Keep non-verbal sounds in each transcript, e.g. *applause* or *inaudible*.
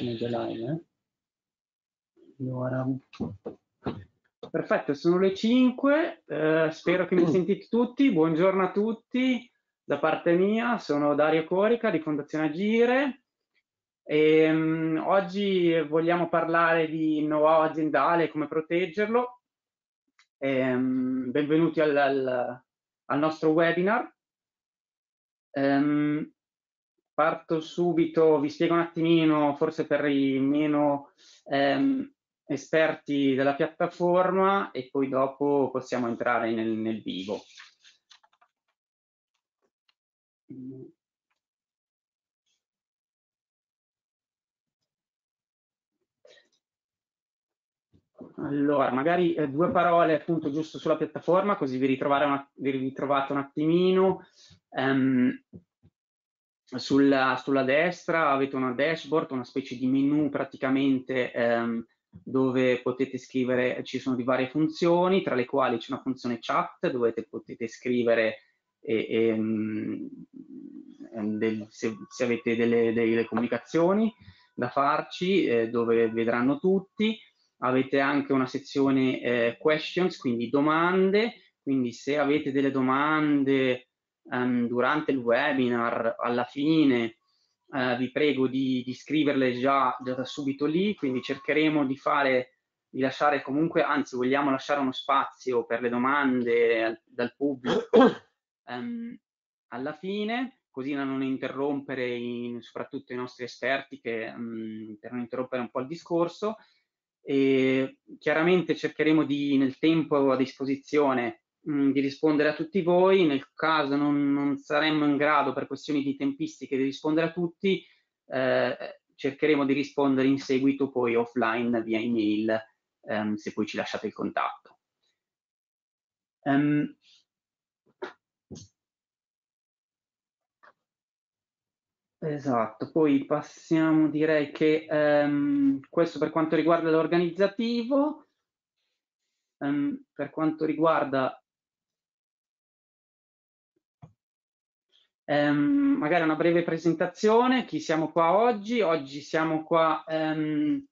sono gelai, eh? Allora, perfetto, sono le 5, eh, spero che mi mm. sentite tutti, buongiorno a tutti, da parte mia sono Dario Corica di Fondazione Agire e um, oggi vogliamo parlare di know-how aziendale e come proteggerlo. E, um, benvenuti al, al, al, nostro webinar. Um, Parto subito, vi spiego un attimino, forse per i meno ehm, esperti della piattaforma e poi dopo possiamo entrare nel, nel vivo. Allora, magari eh, due parole appunto giusto sulla piattaforma, così vi, un vi ritrovate un attimino. Um, sulla, sulla, destra avete una dashboard, una specie di menu praticamente ehm, dove potete scrivere, ci sono di varie funzioni, tra le quali c'è una funzione chat dove potete scrivere e, e, ehm, ehm, del, se, se, avete delle, delle, comunicazioni da farci, eh, dove vedranno tutti. Avete anche una sezione eh, questions, quindi domande, quindi se avete delle domande um, durante il webinar, alla fine, uh, vi prego di, di scriverle già, già da subito lì, quindi cercheremo di fare di lasciare comunque, anzi vogliamo lasciare uno spazio per le domande al, dal pubblico um, alla fine, così da non interrompere in, soprattutto i nostri esperti che, um, per non interrompere un po' il discorso. E chiaramente cercheremo di, nel tempo a disposizione, Mm, di rispondere a tutti voi, nel caso non, non, saremmo in grado per questioni di tempistiche di rispondere a tutti, eh, cercheremo di rispondere in seguito poi offline via email ehm, se poi ci lasciate il contatto. Um, Esatto, poi passiamo, direi che um, questo per quanto riguarda l'organizzativo, um, per quanto riguarda ehm, mm-hmm. magari una breve presentazione, chi siamo qua oggi. Oggi siamo qua ehm,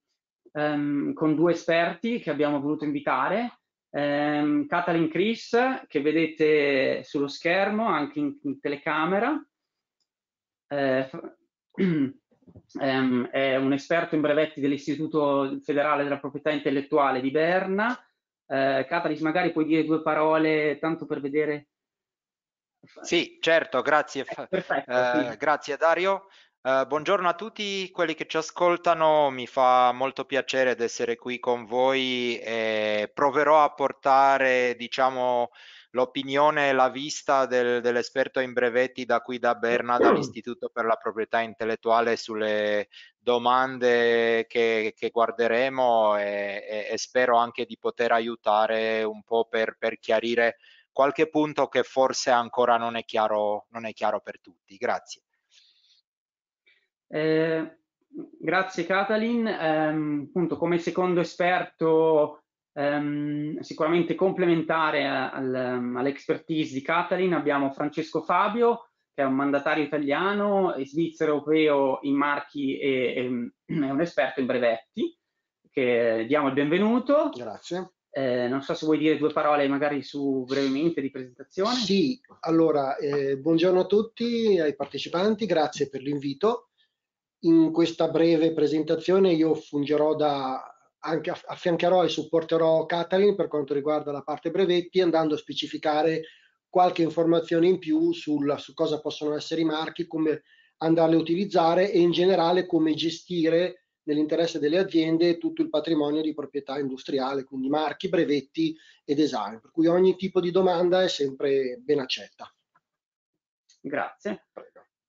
ehm, con due esperti che abbiamo voluto invitare, Catalin ehm, Chris, che vedete sullo schermo, anche in, in telecamera, eh, *clears throat* ehm, è un esperto in brevetti dell'Istituto Federale della Proprietà Intellettuale di Berna. Eh, Catalis, magari puoi dire due parole, tanto per vedere sì, certo, grazie, eh, perfetto, eh, sì. grazie Dario. Uh, buongiorno a tutti quelli che ci ascoltano, mi fa molto piacere di essere qui con voi e proverò a portare diciamo, l'opinione e la vista del, dell'esperto in brevetti da qui da Berna, dall'Istituto per la proprietà intellettuale sulle domande che, che guarderemo e, e, e, spero anche di poter aiutare un po' per, per chiarire qualche punto che forse ancora non è chiaro, non è chiaro per tutti. Grazie. Eh, grazie Catalin. Eh, appunto, come secondo esperto ehm, sicuramente complementare al, all'expertise di Catalin abbiamo Francesco Fabio, che è un mandatario italiano e svizzero europeo in marchi e, e *clears throat* è un esperto in brevetti. Che diamo il benvenuto. Grazie. Eh, non so se vuoi dire due parole magari su brevemente di presentazione. Sì, allora eh, buongiorno a tutti, ai partecipanti, grazie per l'invito. In questa breve presentazione io fungerò da, anche affiancherò e supporterò Catalin per quanto riguarda la parte brevetti andando a specificare qualche informazione in più sulla, su cosa possono essere i marchi, come andarli a utilizzare e in generale come gestire nell'interesse delle aziende tutto il patrimonio di proprietà industriale, quindi marchi, brevetti e design, per cui ogni tipo di domanda è sempre ben accetta. Grazie.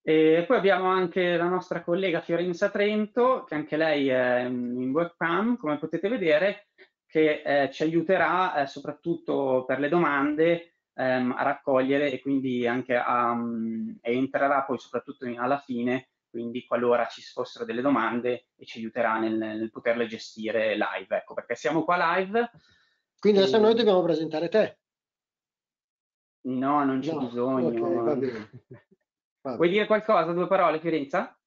E poi abbiamo anche la nostra collega Fiorenza Trento, che anche lei è in webcam, come potete vedere, che eh, ci aiuterà eh, soprattutto per le domande ehm, a raccogliere e quindi anche a, um, entrerà poi soprattutto in, alla fine quindi qualora ci fossero delle domande ci aiuterà nel, nel, poterle gestire live, ecco perché siamo qua live. Quindi adesso e... noi dobbiamo presentare te. No, non c'è no, bisogno. Okay, va bene. Va bene. Vuoi dire qualcosa, due parole Fiorenza?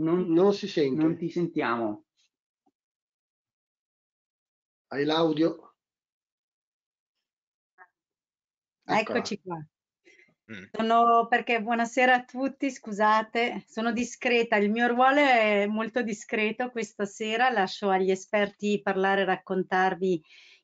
Non, non si sente. Non ti sentiamo. Hai l'audio. Eccoci qua. Mm. Sono perché buonasera a tutti, scusate, sono discreta, il mio ruolo è molto discreto questa sera, lascio agli esperti parlare e raccontarvi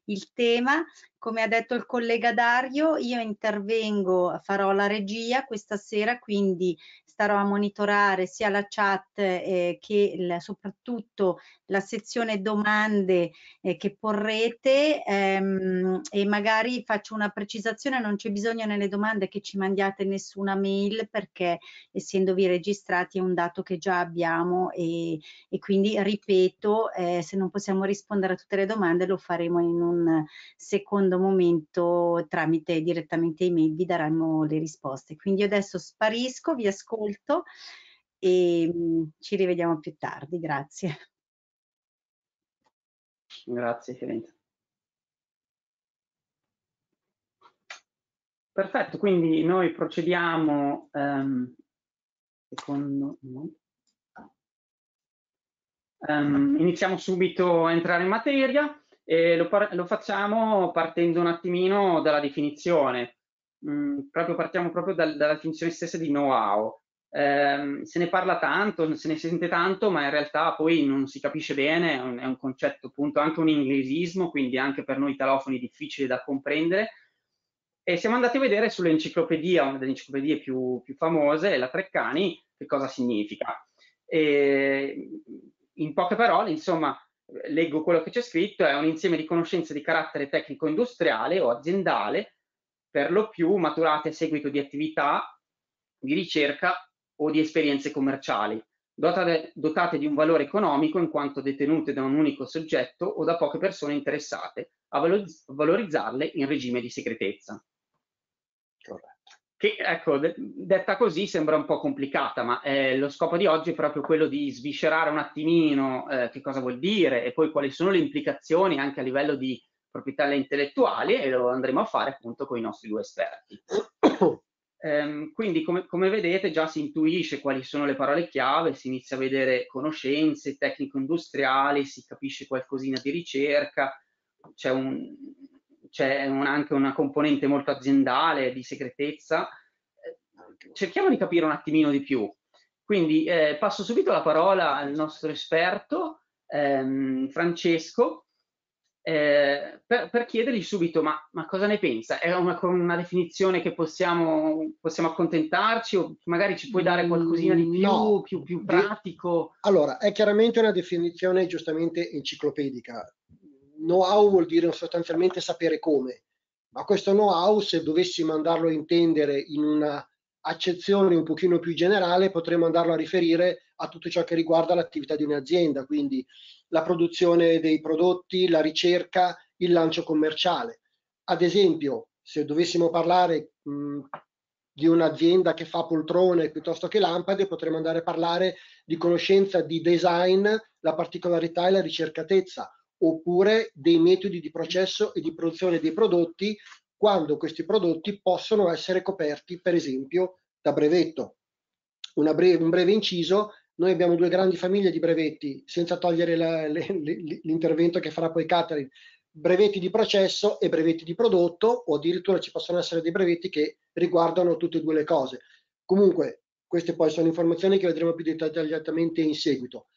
il tema. Come ha detto il collega Dario, io intervengo, farò la regia questa sera, quindi starò a monitorare sia la chat eh, che la, soprattutto la sezione domande eh, che porrete ehm, e magari faccio una precisazione, non c'è bisogno nelle domande che ci mandiate nessuna mail perché essendovi registrati è un dato che già abbiamo e, e quindi ripeto, eh, se non possiamo rispondere a tutte le domande lo faremo in un secondo momento tramite direttamente email, vi daranno le risposte. Quindi io adesso sparisco, vi ascolto molto e mm, ci rivediamo più tardi. Grazie. Grazie Fiorenza. Perfetto, quindi noi procediamo um, secondo um, iniziamo subito a entrare in materia e lo, lo facciamo partendo un attimino dalla definizione. Mm, proprio partiamo proprio dal, dalla definizione stessa di know-how eh, se ne parla tanto, se ne sente tanto, ma in realtà poi non si capisce bene, è un, è un concetto appunto anche un inglesismo, quindi anche per noi italofoni difficile da comprendere. E siamo andati a vedere sull'enciclopedia, una delle enciclopedie più, più famose, la Treccani, che cosa significa. E, in poche parole, insomma, leggo quello che c'è scritto, è un insieme di conoscenze di carattere tecnico-industriale o aziendale, per lo più maturate a seguito di attività di ricerca o di esperienze commerciali, dotate, dotate di un valore economico in quanto detenute da un unico soggetto o da poche persone interessate, a valorizzarle in regime di segretezza. Che, ecco, detta così sembra un po' complicata, ma eh, lo scopo di oggi è proprio quello di sviscerare un attimino eh, che cosa vuol dire e poi quali sono le implicazioni anche a livello di proprietà intellettuali e lo andremo a fare appunto con i nostri due esperti. *coughs* Um, quindi come, come, vedete già si intuisce quali sono le parole chiave, si inizia a vedere conoscenze, tecnico industriale, si capisce qualcosina di ricerca, c'è, un, c'è un, anche una componente molto aziendale di segretezza. Cerchiamo di capire un attimino di più. Quindi eh, passo subito la parola al nostro esperto ehm, Francesco eh, per, per, chiedergli subito ma, ma, cosa ne pensa? È una, una definizione che possiamo, possiamo, accontentarci o magari ci puoi dare qualcosina di più, no. più, più pratico? Allora, è chiaramente una definizione giustamente enciclopedica. Know-how vuol dire sostanzialmente sapere come, ma questo know-how se dovessimo andarlo a intendere in una accezione un pochino più generale potremmo andarlo a riferire a tutto ciò che riguarda l'attività di un'azienda, quindi la produzione dei prodotti, la ricerca, il lancio commerciale. Ad esempio, se dovessimo parlare mh, di un'azienda che fa poltrone piuttosto che lampade, potremmo andare a parlare di conoscenza di design, la particolarità e la ricercatezza, oppure dei metodi di processo e di produzione dei prodotti quando questi prodotti possono essere coperti, per esempio, da brevetto. Breve, un breve inciso, noi abbiamo due grandi famiglie di brevetti, senza togliere la, *laughs* le, l'intervento che farà poi Catherine, brevetti di processo e brevetti di prodotto, o addirittura ci possono essere dei brevetti che riguardano tutte e due le cose. Comunque, queste poi sono informazioni che vedremo più dettagliatamente in seguito.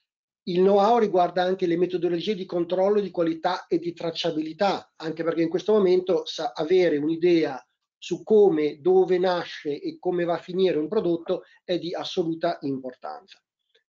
Il know-how riguarda anche le metodologie di controllo di qualità e di tracciabilità, anche perché in questo momento sa avere un'idea su come, dove nasce e come va a finire un prodotto è di assoluta importanza.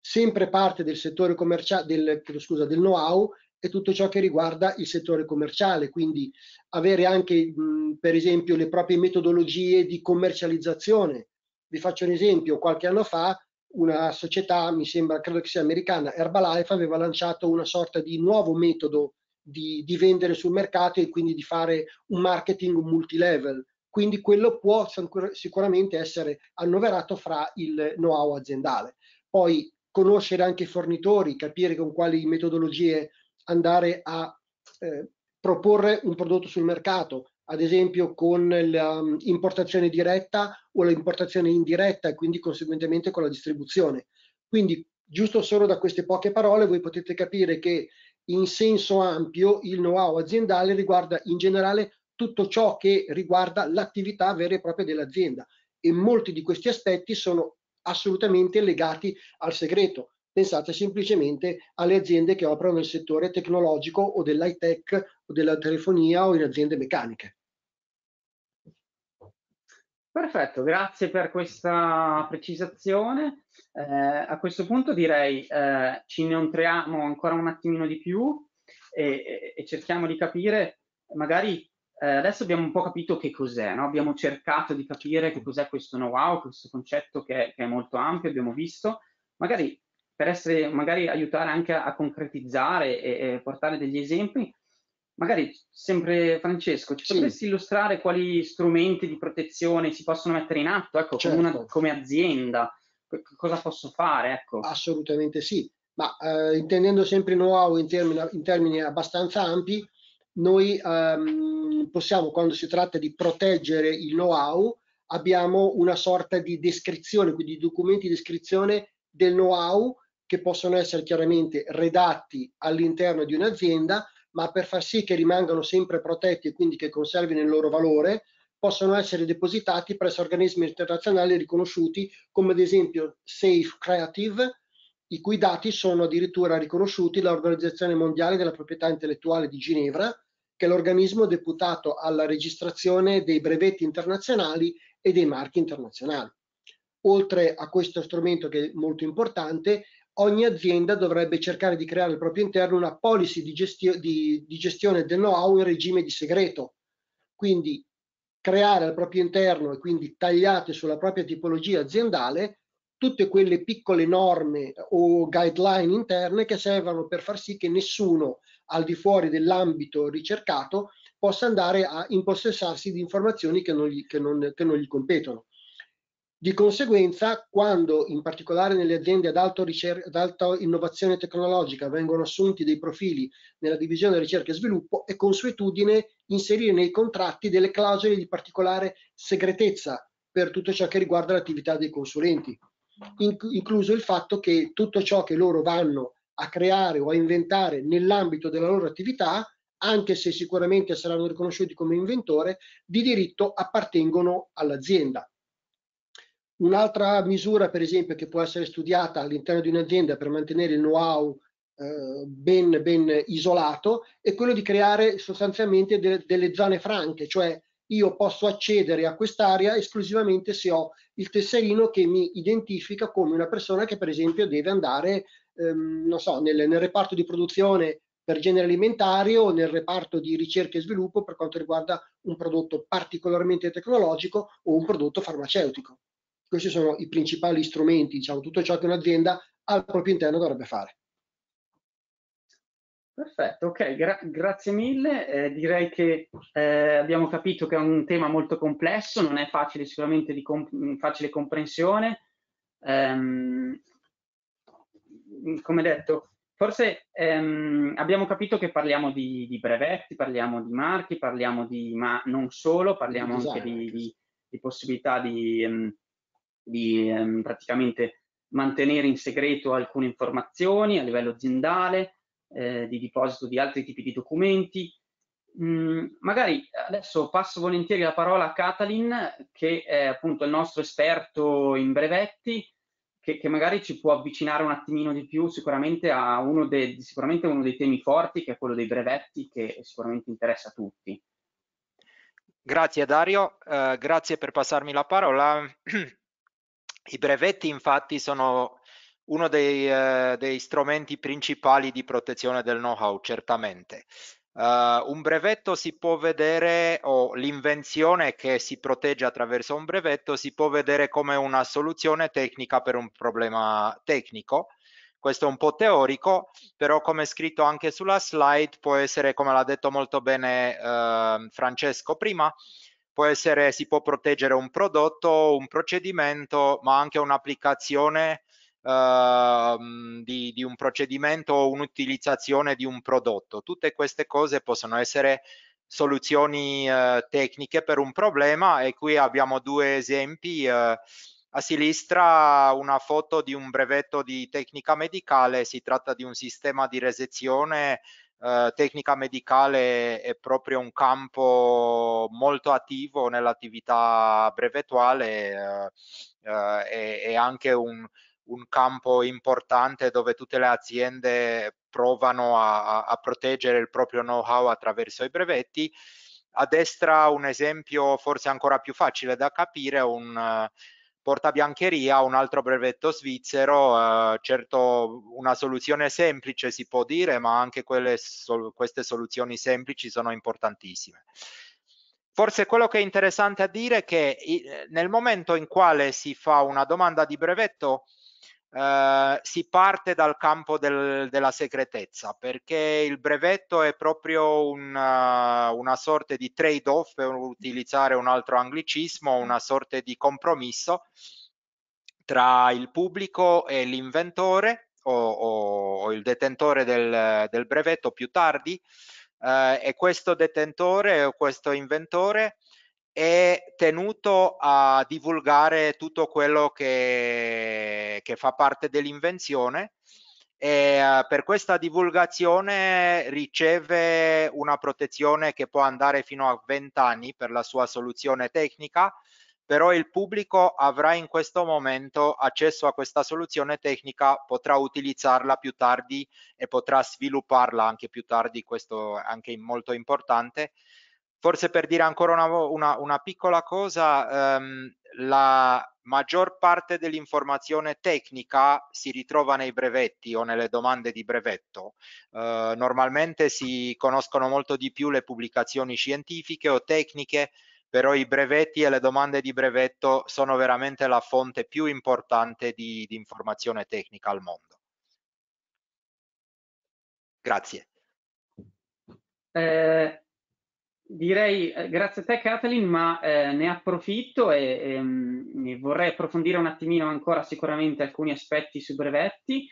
Sempre parte del settore commerciale, del, del know-how è tutto ciò che riguarda il settore commerciale, quindi avere anche mh, per esempio le proprie metodologie di commercializzazione. Vi faccio un esempio, qualche anno fa una società, mi sembra, credo che sia americana, Herbalife, aveva lanciato una sorta di nuovo metodo di, di vendere sul mercato e quindi di fare un marketing multilevel. Quindi quello può sicuramente essere annoverato fra il know-how aziendale. Poi conoscere anche i fornitori, capire con quali metodologie andare a eh, proporre un prodotto sul mercato, ad esempio con l'importazione mm, diretta o l'importazione indiretta e quindi conseguentemente con la distribuzione. Quindi giusto solo da queste poche parole voi potete capire che in senso ampio il know-how aziendale riguarda in generale tutto ciò che riguarda l'attività vera e propria dell'azienda e molti di questi aspetti sono assolutamente legati al segreto. Pensate semplicemente alle aziende che operano nel settore tecnologico o dell'high tech o della telefonia o in aziende meccaniche. Perfetto, grazie per questa precisazione. Eh, a questo punto direi eh, ci inoltriamo ancora un attimino di più e, e, e cerchiamo di capire, magari eh, adesso abbiamo un po' capito che cos'è, no? abbiamo cercato di capire che cos'è questo know-how, questo concetto che, che, è molto ampio, abbiamo visto, magari per essere, magari aiutare anche a, a concretizzare e, e portare degli esempi, Magari, sempre Francesco, ci sì. potresti illustrare quali strumenti di protezione si possono mettere in atto, ecco, certo. come, una, come, azienda, cosa posso fare? Ecco. Assolutamente sì, ma eh, intendendo sempre know-how in, termini, in termini abbastanza ampi, noi ehm, possiamo, quando si tratta di proteggere il know-how, abbiamo una sorta di descrizione, quindi documenti di descrizione del know-how che possono essere chiaramente redatti all'interno di un'azienda, ma per far sì che rimangano sempre protetti e quindi che conservino il loro valore, possono essere depositati presso organismi internazionali riconosciuti come ad esempio Safe Creative, i cui dati sono addirittura riconosciuti dall'Organizzazione Mondiale della Proprietà Intellettuale di Ginevra, che è l'organismo deputato alla registrazione dei brevetti internazionali e dei marchi internazionali. Oltre a questo strumento che è molto importante, ogni azienda dovrebbe cercare di creare al proprio interno una policy di, gestio- di, di gestione del know-how in regime di segreto. Quindi creare al proprio interno e quindi tagliate sulla propria tipologia aziendale tutte quelle piccole norme o guideline interne che servono per far sì che nessuno al di fuori dell'ambito ricercato possa andare a impossessarsi di informazioni che non gli, che non, che non gli competono. Di conseguenza, quando, in particolare nelle aziende ad, alto ad alta innovazione tecnologica, vengono assunti dei profili nella divisione ricerca e sviluppo, è consuetudine inserire nei contratti delle clausole di particolare segretezza per tutto ciò che riguarda l'attività dei consulenti, incluso il fatto che tutto ciò che loro vanno a creare o a inventare nell'ambito della loro attività, anche se sicuramente saranno riconosciuti come inventore, di diritto appartengono all'azienda Un'altra misura, per esempio, che può essere studiata all'interno di un'azienda per mantenere il know-how eh, ben, ben, isolato è quello di creare sostanzialmente de delle zone franche, cioè io posso accedere a quest'area esclusivamente se ho il tesserino che mi identifica come una persona che per esempio deve andare ehm, non so, nel, nel reparto di produzione per genere alimentare o nel reparto di ricerca e sviluppo per quanto riguarda un prodotto particolarmente tecnologico o un prodotto farmaceutico. Questi sono i principali strumenti, diciamo, tutto ciò che un'azienda al proprio interno dovrebbe fare. Perfetto, ok, gra grazie mille. Eh, direi che eh, abbiamo capito che è un tema molto complesso, non è facile sicuramente di comp mm, facile comprensione. Um, come detto, forse um, abbiamo capito che parliamo di, di, brevetti, parliamo di marchi, parliamo di, ma non solo, parliamo esatto. anche di, di, di possibilità di... Um, di ehm, praticamente mantenere in segreto alcune informazioni a livello aziendale, eh, di deposito di altri tipi di documenti. Mm, magari adesso passo volentieri la parola a Catalin, che è appunto il nostro esperto in brevetti, che, che magari ci può avvicinare un attimino di più sicuramente a uno, de, sicuramente uno dei temi forti, che è quello dei brevetti, che sicuramente interessa a tutti. Grazie Dario, eh, grazie per passarmi la parola. *clears throat* I brevetti infatti sono uno dei, eh, dei strumenti principali di protezione del know-how, certamente. Uh, un brevetto si può vedere, o l'invenzione che si protegge attraverso un brevetto si può vedere come una soluzione tecnica per un problema tecnico. Questo è un po' teorico, però come scritto anche sulla slide può essere, come l'ha detto molto bene uh, Francesco prima, Può essere, si può proteggere un prodotto, un procedimento, ma anche un'applicazione eh, di, di, un procedimento o un'utilizzazione di un prodotto. Tutte queste cose possono essere soluzioni eh, tecniche per un problema e qui abbiamo due esempi. Eh, a sinistra una foto di un brevetto di tecnica medicale, si tratta di un sistema di resezione eh, tecnica medicale è proprio un campo molto attivo nell'attività brevettuale eh, eh, è, anche un, un, campo importante dove tutte le aziende provano a, a proteggere il proprio know-how attraverso i brevetti. A destra un esempio forse ancora più facile da capire, un, portabiancheria, un altro brevetto svizzero, eh, certo una soluzione semplice si può dire, ma anche quelle, sol, queste soluzioni semplici sono importantissime. Forse quello che è interessante a dire è che eh, nel momento in quale si fa una domanda di brevetto, eh, si parte dal campo del, della segretezza perché il brevetto è proprio un, eh, una sorta di trade-off, per utilizzare un altro anglicismo, una sorta di compromesso tra il pubblico e l'inventore o, o, o il detentore del, del brevetto più tardi eh, e questo detentore o questo inventore è tenuto a divulgare tutto quello che, che fa parte dell'invenzione e eh, per questa divulgazione riceve una protezione che può andare fino a 20 anni per la sua soluzione tecnica, però il pubblico avrà in questo momento accesso a questa soluzione tecnica, potrà utilizzarla più tardi e potrà svilupparla anche più tardi, questo è anche molto importante, Forse per dire ancora una, una, una piccola cosa, ehm, la maggior parte dell'informazione tecnica si ritrova nei brevetti o nelle domande di brevetto. Eh, normalmente si conoscono molto di più le pubblicazioni scientifiche o tecniche, però i brevetti e le domande di brevetto sono veramente la fonte più importante di, di informazione tecnica al mondo. Grazie. Eh, Direi eh, grazie a te Kathleen, ma eh, ne approfitto e, e, ehm, e, vorrei approfondire un attimino ancora sicuramente alcuni aspetti sui brevetti.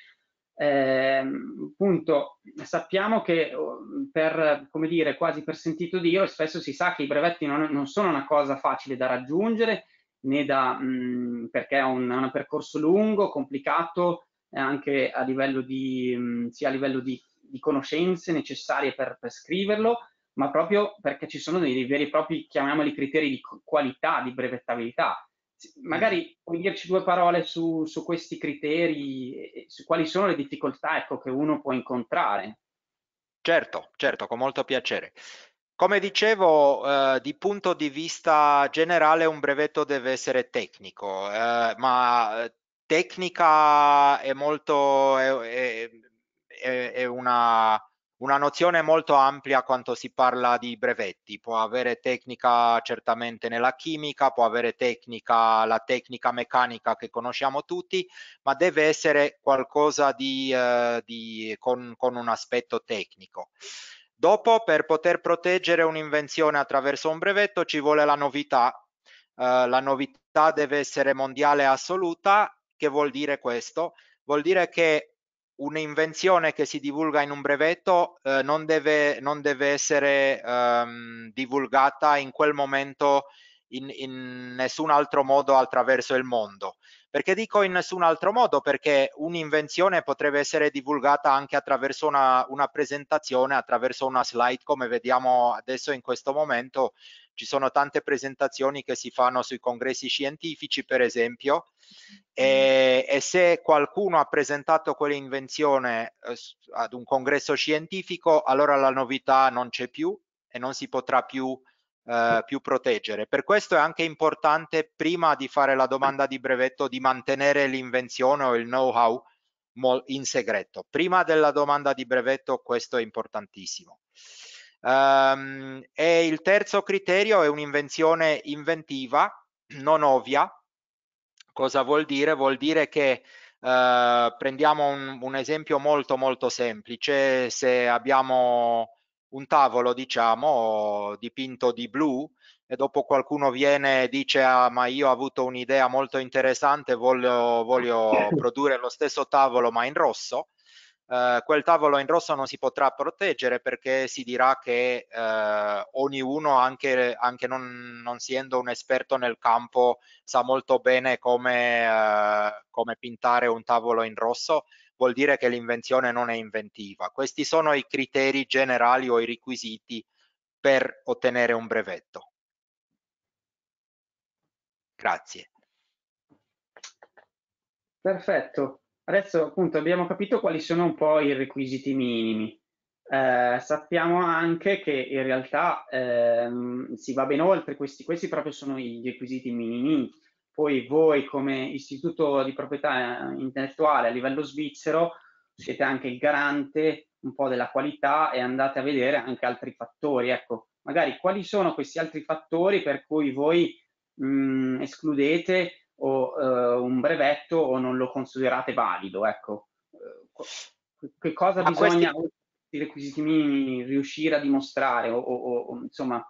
Eh, appunto, sappiamo che oh, per, come dire, quasi per sentito dire, spesso si sa che i brevetti non, non sono una cosa facile da raggiungere, né da, mh, mm, perché è un, un, percorso lungo, complicato, eh, anche a livello di, mh, mm, sia a livello di, di conoscenze necessarie per, per scriverlo, ma proprio perché ci sono dei veri e propri, chiamiamoli, criteri di qualità, di brevettabilità. Magari mm. puoi dirci due parole su, su questi criteri, su quali sono le difficoltà ecco, che uno può incontrare. Certo, certo, con molto piacere. Come dicevo, eh, di punto di vista generale un brevetto deve essere tecnico, eh, ma tecnica è molto, è, è, è una, una nozione molto ampia quando si parla di brevetti, può avere tecnica certamente nella chimica, può avere tecnica, la tecnica meccanica che conosciamo tutti, ma deve essere qualcosa di, eh, di, con, con un aspetto tecnico. Dopo, per poter proteggere un'invenzione attraverso un brevetto ci vuole la novità. Uh, la novità deve essere mondiale assoluta. Che vuol dire questo? Vuol dire che un'invenzione che si divulga in un brevetto eh, non, deve, non, deve, essere ehm, divulgata in quel momento in, in, nessun altro modo attraverso il mondo. Perché dico in nessun altro modo? Perché un'invenzione potrebbe essere divulgata anche attraverso una, una presentazione, attraverso una slide, come vediamo adesso in questo momento. Ci sono tante presentazioni che si fanno sui congressi scientifici, per esempio, e, mm. e se qualcuno ha presentato quell'invenzione eh, ad un congresso scientifico, allora la novità non c'è più e non si potrà più eh, più proteggere. Per questo è anche importante, prima di fare la domanda di brevetto, di mantenere l'invenzione o il know-how in segreto. Prima della domanda di brevetto questo è importantissimo. Um, ehm, e il terzo criterio è un'invenzione inventiva, non ovvia. Cosa vuol dire? Vuol dire che uh, prendiamo un, un, esempio molto molto semplice, se abbiamo un tavolo, diciamo, dipinto di blu e dopo qualcuno viene e dice ah, ma io ho avuto un'idea molto interessante, voglio, voglio *laughs* produrre lo stesso tavolo ma in rosso. Uh, quel tavolo in rosso non si potrà proteggere perché si dirà che uh, ognuno, anche, anche non, non essendo un esperto nel campo, sa molto bene come, uh, come pintare un tavolo in rosso vuol dire che l'invenzione non è inventiva. Questi sono i criteri generali o i requisiti per ottenere un brevetto. Grazie. Perfetto. Adesso appunto abbiamo capito quali sono un po' i requisiti minimi. Eh, sappiamo anche che in realtà ehm, si va ben oltre questi, questi proprio sono i requisiti minimi poi voi come istituto di proprietà eh, intellettuale a livello svizzero siete anche il garante un po' della qualità e andate a vedere anche altri fattori. Ecco, magari quali sono questi altri fattori per cui voi mh, mm, escludete o eh, un brevetto o non lo considerate valido? Ecco, eh, che cosa Ma bisogna questi... questi requisiti minimi riuscire a dimostrare o, o, o insomma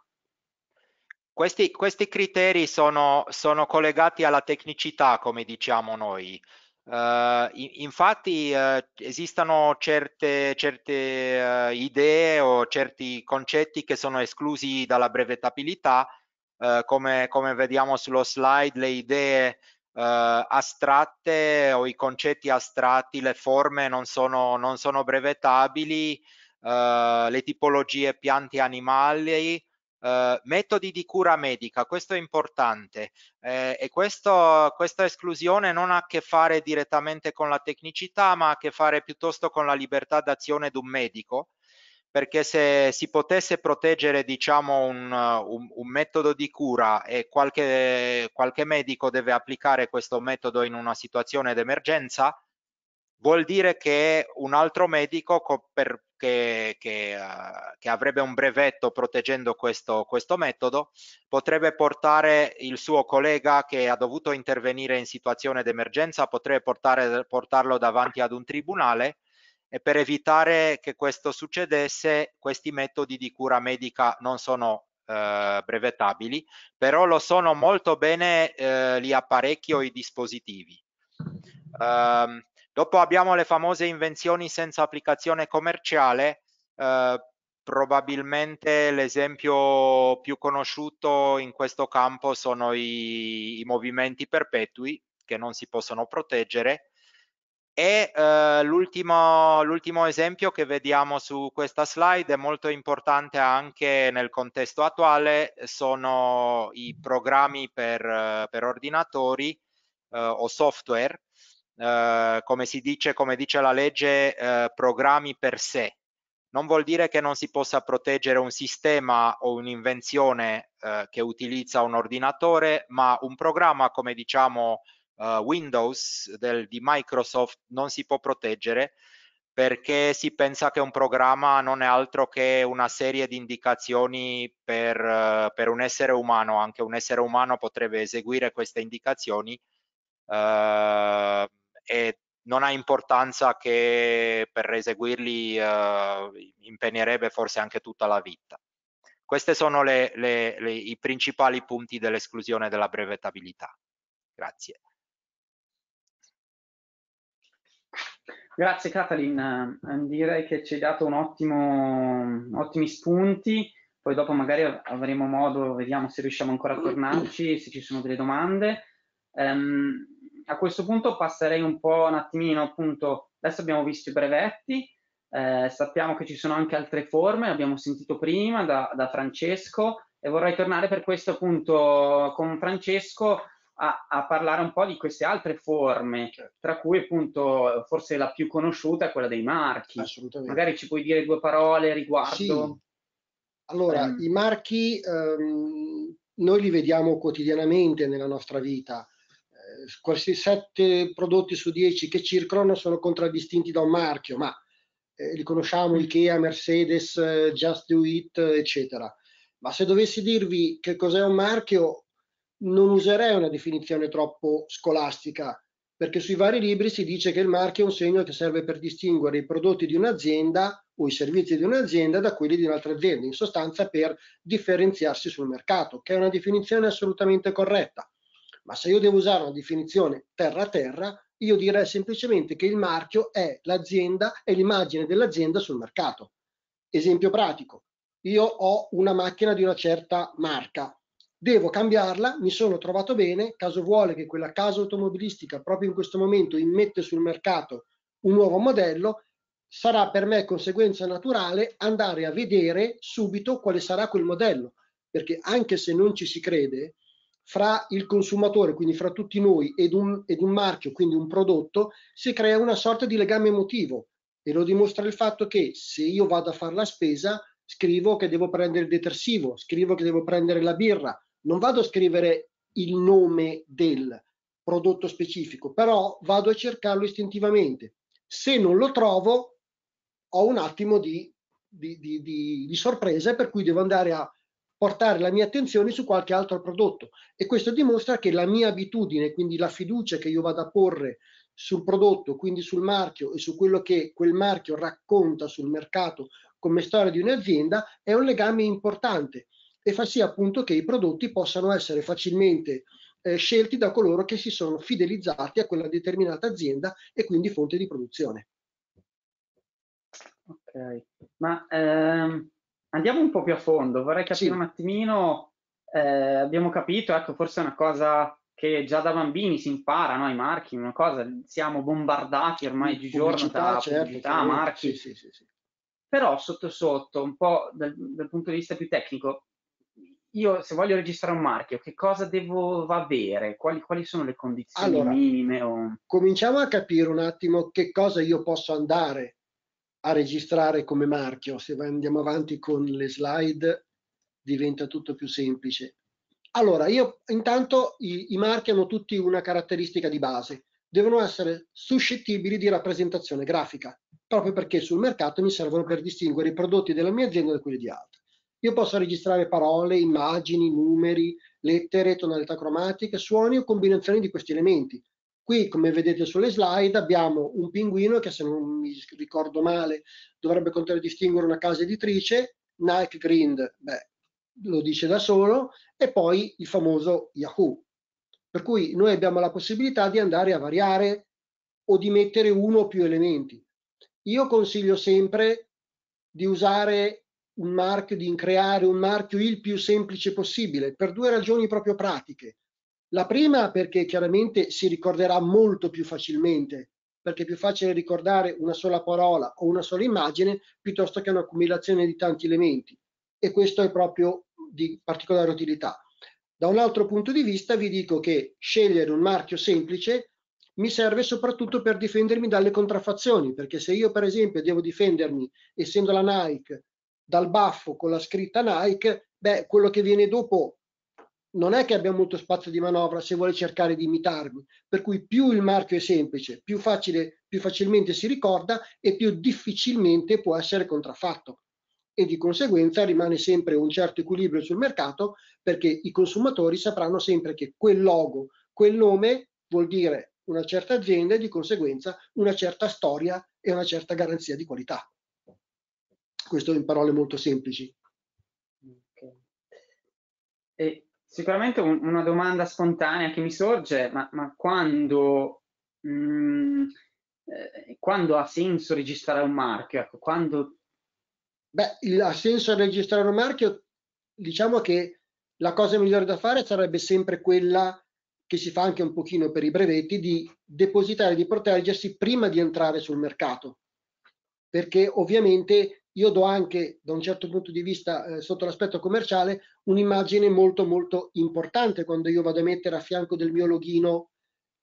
questi, questi criteri sono, sono, collegati alla tecnicità, come diciamo noi. Uh, infatti uh, esistono certe, certe uh, idee o certi concetti che sono esclusi dalla brevettabilità, come, come, vediamo sullo slide, le idee astratte o i concetti astratti, le forme non sono, non sono brevettabili, le tipologie piante e animali, Uh, metodi di cura medica, questo è importante eh, e questo, questa esclusione non ha a che fare direttamente con la tecnicità ma ha a che fare piuttosto con la libertà d'azione di un medico perché se si potesse proteggere diciamo un, un, un metodo di cura e qualche, qualche medico deve applicare questo metodo in una situazione d'emergenza vuol dire che un altro medico per, che, che, uh, che, avrebbe un brevetto proteggendo questo, questo, metodo potrebbe portare il suo collega che ha dovuto intervenire in situazione d'emergenza, potrebbe portare, portarlo davanti ad un tribunale e per evitare che questo succedesse questi metodi di cura medica non sono uh, eh, brevettabili, però lo sono molto bene uh, gli apparecchi o i dispositivi. Um, Dopo abbiamo le famose invenzioni senza applicazione commerciale, eh, probabilmente l'esempio più conosciuto in questo campo sono i, i movimenti perpetui che non si possono proteggere e eh, l'ultimo esempio che vediamo su questa slide è molto importante anche nel contesto attuale, sono i programmi per, eh, per ordinatori eh, o software eh, come si dice, come dice la legge, eh, programmi per sé. Non vuol dire che non si possa proteggere un sistema o un'invenzione eh, che utilizza un ordinatore, ma un programma come diciamo eh, Windows del, di Microsoft non si può proteggere perché si pensa che un programma non è altro che una serie di indicazioni per, eh, per un essere umano, anche un essere umano potrebbe eseguire queste indicazioni eh, e non ha importanza che per eseguirli eh, impegnerebbe forse anche tutta la vita. Questi sono le, le, le, i principali punti dell'esclusione della brevettabilità. Grazie. Grazie Catalin, ehm, direi che ci hai dato un ottimo, ottimi spunti, poi dopo magari avremo modo, vediamo se riusciamo ancora a tornarci, se ci sono delle domande. Um, a questo punto passerei un po' un attimino, appunto, adesso abbiamo visto i brevetti, eh, sappiamo che ci sono anche altre forme, abbiamo sentito prima da, da Francesco e vorrei tornare per questo appunto con Francesco a, a, parlare un po' di queste altre forme, certo. tra cui appunto forse la più conosciuta è quella dei marchi. Assolutamente. Magari ci puoi dire due parole riguardo? Sì. Allora, ehm. i marchi ehm, noi li vediamo quotidianamente nella nostra vita questi sette prodotti su dieci che circolano sono contraddistinti da un marchio, ma eh, li conosciamo mm. Ikea, Mercedes, eh, Just Do It, eccetera. Ma se dovessi dirvi che cos'è un marchio, non userei una definizione troppo scolastica, perché sui vari libri si dice che il marchio è un segno che serve per distinguere i prodotti di un'azienda o i servizi di un'azienda da quelli di un'altra azienda, in sostanza per differenziarsi sul mercato, che è una definizione assolutamente corretta ma se io devo usare una definizione terra-terra, io direi semplicemente che il marchio è l'azienda e l'immagine dell'azienda sul mercato. Esempio pratico, io ho una macchina di una certa marca, devo cambiarla, mi sono trovato bene, caso vuole che quella casa automobilistica proprio in questo momento immette sul mercato un nuovo modello, sarà per me conseguenza naturale andare a vedere subito quale sarà quel modello, perché anche se non ci si crede, fra il consumatore, quindi fra tutti noi, ed un, ed un marchio, quindi un prodotto, si crea una sorta di legame emotivo e lo dimostra il fatto che se io vado a fare la spesa, scrivo che devo prendere il detersivo, scrivo che devo prendere la birra, non vado a scrivere il nome del prodotto specifico, però vado a cercarlo istintivamente. Se non lo trovo, ho un attimo di, di, di, di sorpresa per cui devo andare a portare la mia attenzione su qualche altro prodotto e questo dimostra che la mia abitudine, quindi la fiducia che io vado a porre sul prodotto, quindi sul marchio e su quello che quel marchio racconta sul mercato come storia di un'azienda, è un legame importante e fa sì appunto che i prodotti possano essere facilmente eh, scelti da coloro che si sono fidelizzati a quella determinata azienda e quindi fonte di produzione. Ok, ma ehm, andiamo un po' più a fondo, vorrei capire sì. un attimino, eh, abbiamo capito, ecco, forse è una cosa che già da bambini si imparano ai marchi, una cosa, siamo bombardati ormai di giorno da certo, pubblicità, certo. marchi, sì, sì, sì, però sotto sotto, un po' dal, dal, punto di vista più tecnico, io se voglio registrare un marchio, che cosa devo avere? Quali, quali sono le condizioni allora, minime? O... Cominciamo a capire un attimo che cosa io posso andare a registrare come marchio. Se andiamo avanti con le slide diventa tutto più semplice. Allora, io intanto i, i marchi hanno tutti una caratteristica di base. Devono essere suscettibili di rappresentazione grafica, proprio perché sul mercato mi servono per distinguere i prodotti della mia azienda da quelli di altri. Io posso registrare parole, immagini, numeri, lettere, tonalità cromatiche, suoni o combinazioni di questi elementi, Qui, come vedete sulle slide, abbiamo un pinguino che, se non mi ricordo male, dovrebbe contraddistinguere una casa editrice, Nike Grind, beh, lo dice da solo, e poi il famoso Yahoo. Per cui noi abbiamo la possibilità di andare a variare o di mettere uno o più elementi. Io consiglio sempre di usare un marchio, di creare un marchio il più semplice possibile, per due ragioni proprio pratiche. La prima perché chiaramente si ricorderà molto più facilmente, perché è più facile ricordare una sola parola o una sola immagine piuttosto che un'accumulazione di tanti elementi e questo è proprio di particolare utilità. Da un altro punto di vista vi dico che scegliere un marchio semplice mi serve soprattutto per difendermi dalle contraffazioni, perché se io per esempio devo difendermi, essendo la Nike, dal baffo con la scritta Nike, beh, quello che viene dopo non è che abbia molto spazio di manovra se vuole cercare di imitarmi, per cui più il marchio è semplice, più, facile, più facilmente si ricorda e più difficilmente può essere contraffatto e di conseguenza rimane sempre un certo equilibrio sul mercato perché i consumatori sapranno sempre che quel logo, quel nome vuol dire una certa azienda e di conseguenza una certa storia e una certa garanzia di qualità. Questo in parole molto semplici. Okay. E Sicuramente un, una domanda spontanea che mi sorge, ma, ma quando, mh, mm, eh, quando, ha senso registrare un marchio? Ecco, quando... Beh, il, ha senso registrare un marchio, diciamo che la cosa migliore da fare sarebbe sempre quella che si fa anche un pochino per i brevetti, di depositare, di proteggersi prima di entrare sul mercato, perché ovviamente io do anche da un certo punto di vista eh, sotto l'aspetto commerciale un'immagine molto molto importante quando io vado a mettere a fianco del mio loghino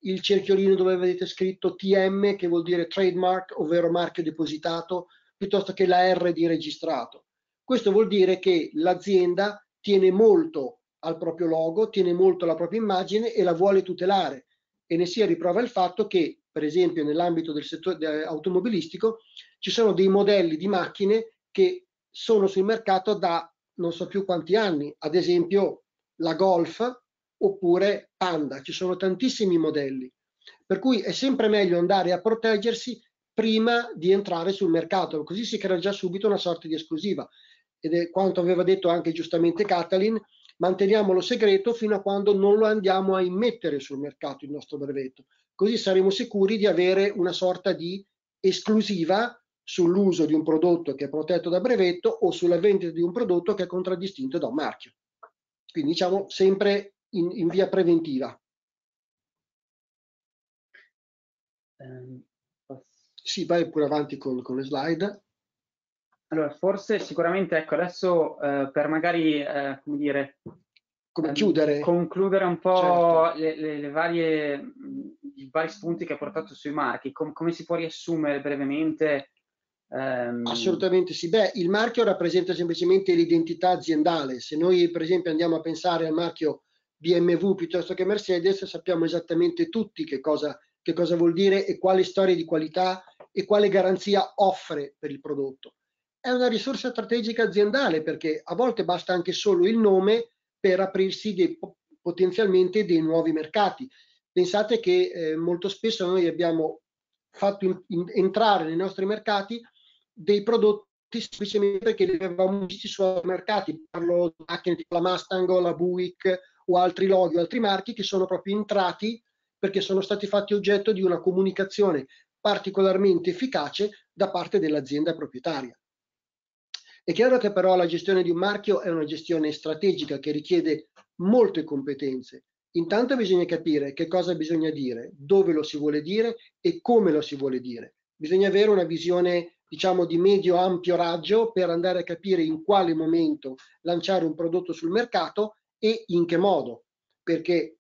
il cerchiolino dove avete scritto TM che vuol dire trademark ovvero marchio depositato piuttosto che la R di registrato. Questo vuol dire che l'azienda tiene molto al proprio logo, tiene molto la propria immagine e la vuole tutelare e ne sia riprova il fatto che per esempio nell'ambito del settore eh, automobilistico ci sono dei modelli di macchine che sono sul mercato da non so più quanti anni, ad esempio la Golf oppure Panda, ci sono tantissimi modelli, per cui è sempre meglio andare a proteggersi prima di entrare sul mercato, così si crea già subito una sorta di esclusiva ed è quanto aveva detto anche giustamente Catalin, manteniamolo segreto fino a quando non lo andiamo a immettere sul mercato il nostro brevetto, così saremo sicuri di avere una sorta di esclusiva sull'uso di un prodotto che è protetto da brevetto o sulla vendita di un prodotto che è contraddistinto da un marchio. Quindi diciamo sempre in, in via preventiva. Ehm, sì, vai pure avanti con, con le slide. Allora, forse sicuramente, ecco, adesso eh, per magari, eh, come dire, come ehm, chiudere? concludere un po' certo. le, le, varie, mm, i vari spunti che ha portato sui marchi, com come si può riassumere brevemente Um... Assolutamente sì. Beh, il marchio rappresenta semplicemente l'identità aziendale. Se noi, per esempio, andiamo a pensare al marchio BMW piuttosto che Mercedes, sappiamo esattamente tutti che cosa, che cosa vuol dire e quale storia di qualità e quale garanzia offre per il prodotto. È una risorsa strategica aziendale perché a volte basta anche solo il nome per aprirsi dei, potenzialmente dei nuovi mercati. Pensate che eh, molto spesso noi abbiamo fatto in, in, entrare nei nostri mercati dei prodotti semplicemente che li avevamo visti sui altri mercati, parlo di macchine tipo la Mustang o la Buick o altri loghi o altri marchi che sono proprio entrati perché sono stati fatti oggetto di una comunicazione particolarmente efficace da parte dell'azienda proprietaria. È chiaro che però la gestione di un marchio è una gestione strategica che richiede molte competenze. Intanto bisogna capire che cosa bisogna dire, dove lo si vuole dire e come lo si vuole dire. Bisogna avere una visione diciamo di medio ampio raggio per andare a capire in quale momento lanciare un prodotto sul mercato e in che modo, perché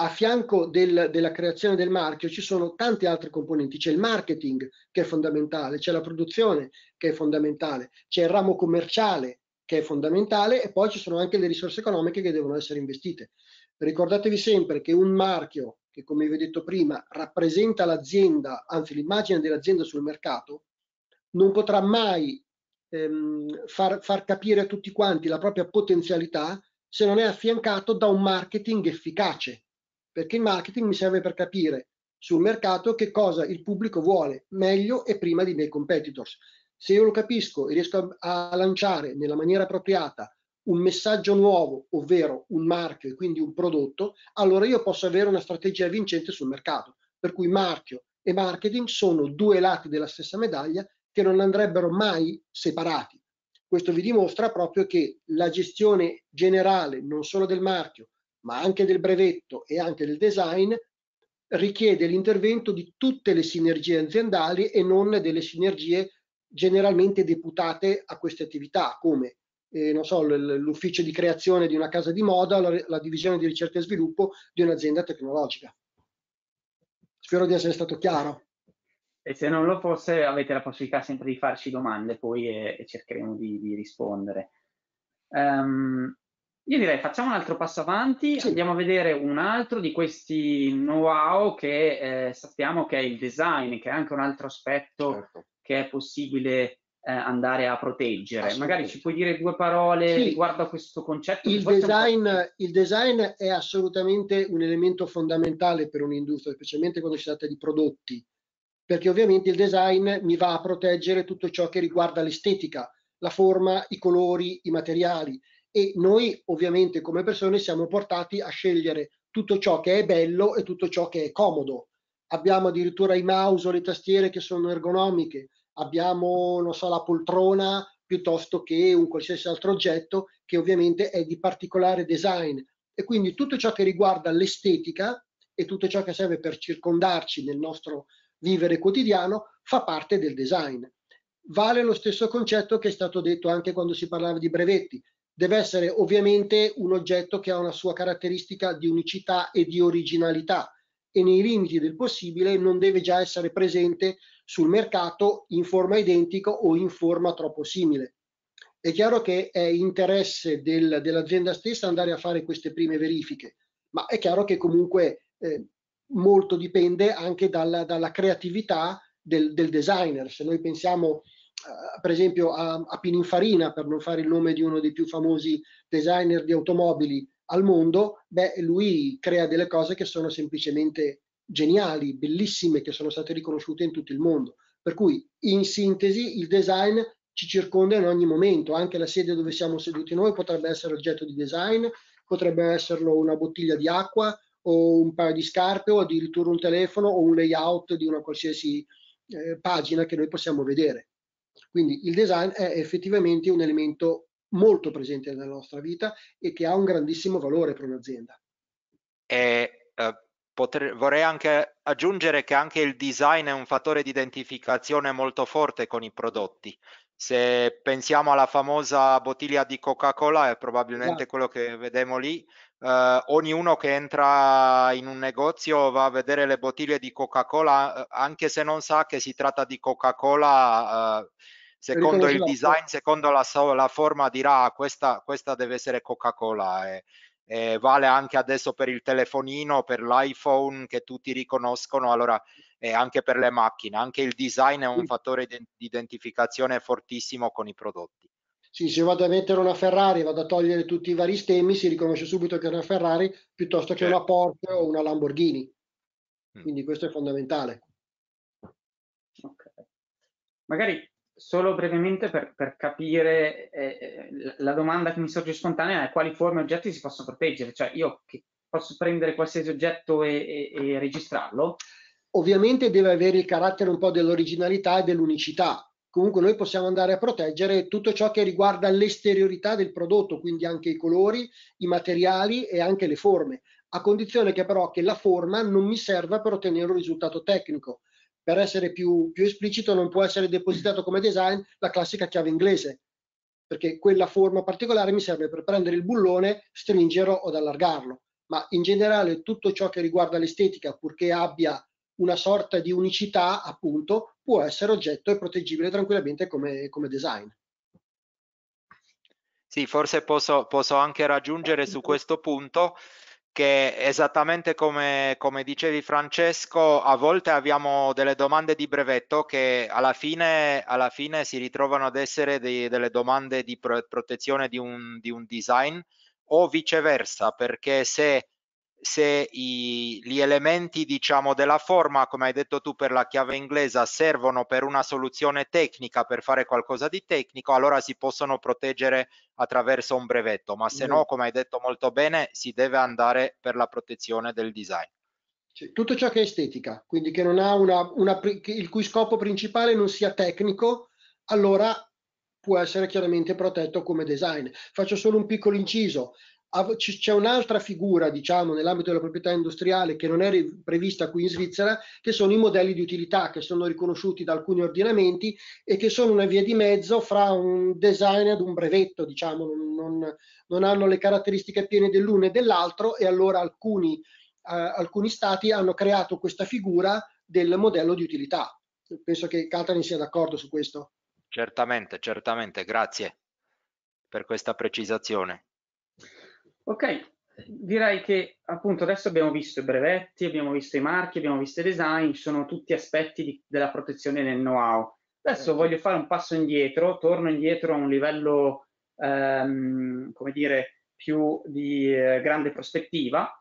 a fianco del, della creazione del marchio ci sono tanti altri componenti, c'è il marketing che è fondamentale, c'è la produzione che è fondamentale, c'è il ramo commerciale che è fondamentale e poi ci sono anche le risorse economiche che devono essere investite. Ricordatevi sempre che un marchio che come vi ho detto prima rappresenta l'azienda, anzi l'immagine dell'azienda sul mercato, non potrà mai ehm, far, far capire a tutti quanti la propria potenzialità se non è affiancato da un marketing efficace, perché il marketing mi serve per capire sul mercato che cosa il pubblico vuole meglio e prima dei miei competitors. Se io lo capisco e riesco a, a lanciare nella maniera appropriata un messaggio nuovo, ovvero un marchio e quindi un prodotto, allora io posso avere una strategia vincente sul mercato. Per cui marchio e marketing sono due lati della stessa medaglia che non andrebbero mai separati. Questo vi dimostra proprio che la gestione generale, non solo del marchio, ma anche del brevetto e anche del design, richiede l'intervento di tutte le sinergie aziendali e non delle sinergie generalmente deputate a queste attività, come eh, so, l'ufficio di creazione di una casa di moda, la, la divisione di ricerca e sviluppo di un'azienda tecnologica. Spero di essere stato chiaro. E se non lo fosse avete la possibilità sempre di farci domande poi e, e cercheremo di, di rispondere. Um, io direi facciamo un altro passo avanti, sì. andiamo a vedere un altro di questi know-how che eh, sappiamo che è il design, che è anche un altro aspetto certo. che è possibile eh, andare a proteggere. Magari ci puoi dire due parole sì. riguardo a questo concetto? Il design, il design, è assolutamente un elemento fondamentale per un'industria, specialmente quando si tratta di prodotti perché ovviamente il design mi va a proteggere tutto ciò che riguarda l'estetica, la forma, i colori, i materiali e noi ovviamente come persone siamo portati a scegliere tutto ciò che è bello e tutto ciò che è comodo. Abbiamo addirittura i mouse o le tastiere che sono ergonomiche, abbiamo non so, la poltrona piuttosto che un qualsiasi altro oggetto che ovviamente è di particolare design. E quindi tutto ciò che riguarda l'estetica e tutto ciò che serve per circondarci nel nostro vivere quotidiano fa parte del design. Vale lo stesso concetto che è stato detto anche quando si parlava di brevetti. Deve essere ovviamente un oggetto che ha una sua caratteristica di unicità e di originalità e nei limiti del possibile non deve già essere presente sul mercato in forma identica o in forma troppo simile. È chiaro che è interesse del, dell'azienda stessa andare a fare queste prime verifiche, ma è chiaro che comunque eh, molto dipende anche dalla, dalla creatività del, del, designer. Se noi pensiamo uh, per esempio a, a, Pininfarina, per non fare il nome di uno dei più famosi designer di automobili al mondo, beh, lui crea delle cose che sono semplicemente geniali, bellissime, che sono state riconosciute in tutto il mondo. Per cui, in sintesi, il design ci circonda in ogni momento, anche la sedia dove siamo seduti noi potrebbe essere oggetto di design, potrebbe esserlo una bottiglia di acqua, o un paio di scarpe o addirittura un telefono o un layout di una qualsiasi eh, pagina che noi possiamo vedere. Quindi il design è effettivamente un elemento molto presente nella nostra vita e che ha un grandissimo valore per un'azienda. E eh, poter, vorrei anche aggiungere che anche il design è un fattore di identificazione molto forte con i prodotti. Se pensiamo alla famosa bottiglia di Coca-Cola, è probabilmente esatto. quello che vediamo lì, eh, ognuno che entra in un negozio va a vedere le bottiglie di Coca-Cola, eh, anche se non sa che si tratta di Coca-Cola, eh, secondo il design, secondo la, la forma dirà ah, questa, questa, deve essere Coca-Cola. Eh. Eh, vale anche adesso per il telefonino, per l'iPhone che tutti riconoscono, allora eh, anche per le macchine, anche il design è un fattore di identificazione fortissimo con i prodotti. Sì, se vado a mettere una Ferrari, vado a togliere tutti i vari stemmi, si riconosce subito che è una Ferrari piuttosto che certo. una Porsche o una Lamborghini. Mm. Quindi questo è fondamentale. Ok. Magari solo brevemente per, per capire eh, eh, la domanda che mi sorge spontanea è quali forme e oggetti si possono proteggere, cioè io posso prendere qualsiasi oggetto e, e, e registrarlo? Ovviamente deve avere il carattere un po' dell'originalità e dell'unicità, comunque noi possiamo andare a proteggere tutto ciò che riguarda l'esteriorità del prodotto, quindi anche i colori, i materiali e anche le forme, a condizione che però che la forma non mi serva per ottenere un risultato tecnico. Per essere più, più esplicito non può essere depositato come design la classica chiave inglese, perché quella forma particolare mi serve per prendere il bullone, stringerlo o allargarlo. Ma in generale tutto ciò che riguarda l'estetica, purché abbia una sorta di unicità, appunto, può essere oggetto e proteggibile tranquillamente come, come design. Sì, forse posso, posso anche raggiungere su questo punto che esattamente come, come, dicevi Francesco, a volte abbiamo delle domande di brevetto che alla fine, alla fine si ritrovano ad essere dei, delle domande di protezione di un, di un, design o viceversa, perché se se i, gli elementi diciamo, della forma, come hai detto tu per la chiave inglese, servono per una soluzione tecnica, per fare qualcosa di tecnico, allora si possono proteggere attraverso un brevetto, ma se no, come hai detto molto bene, si deve andare per la protezione del design. tutto ciò che è estetica, quindi che non ha una, una, il cui scopo principale non sia tecnico, allora può essere chiaramente protetto come design. Faccio solo un piccolo inciso c'è un'altra figura, diciamo, nell'ambito della proprietà industriale che non è prevista qui in Svizzera, che sono i modelli di utilità che sono riconosciuti da alcuni ordinamenti e che sono una via di mezzo fra un design ed un brevetto, diciamo, non, non hanno le caratteristiche piene dell'uno e dell'altro e allora alcuni, eh, alcuni stati hanno creato questa figura del modello di utilità. Penso che Catani sia d'accordo su questo. Certamente, certamente, grazie per questa precisazione. Ok, direi che appunto adesso abbiamo visto i brevetti, abbiamo visto i marchi, abbiamo visto i design, sono tutti aspetti di, della protezione del know-how. Adesso certo. voglio fare un passo indietro, torno indietro a un livello, ehm, come dire, più di eh, grande prospettiva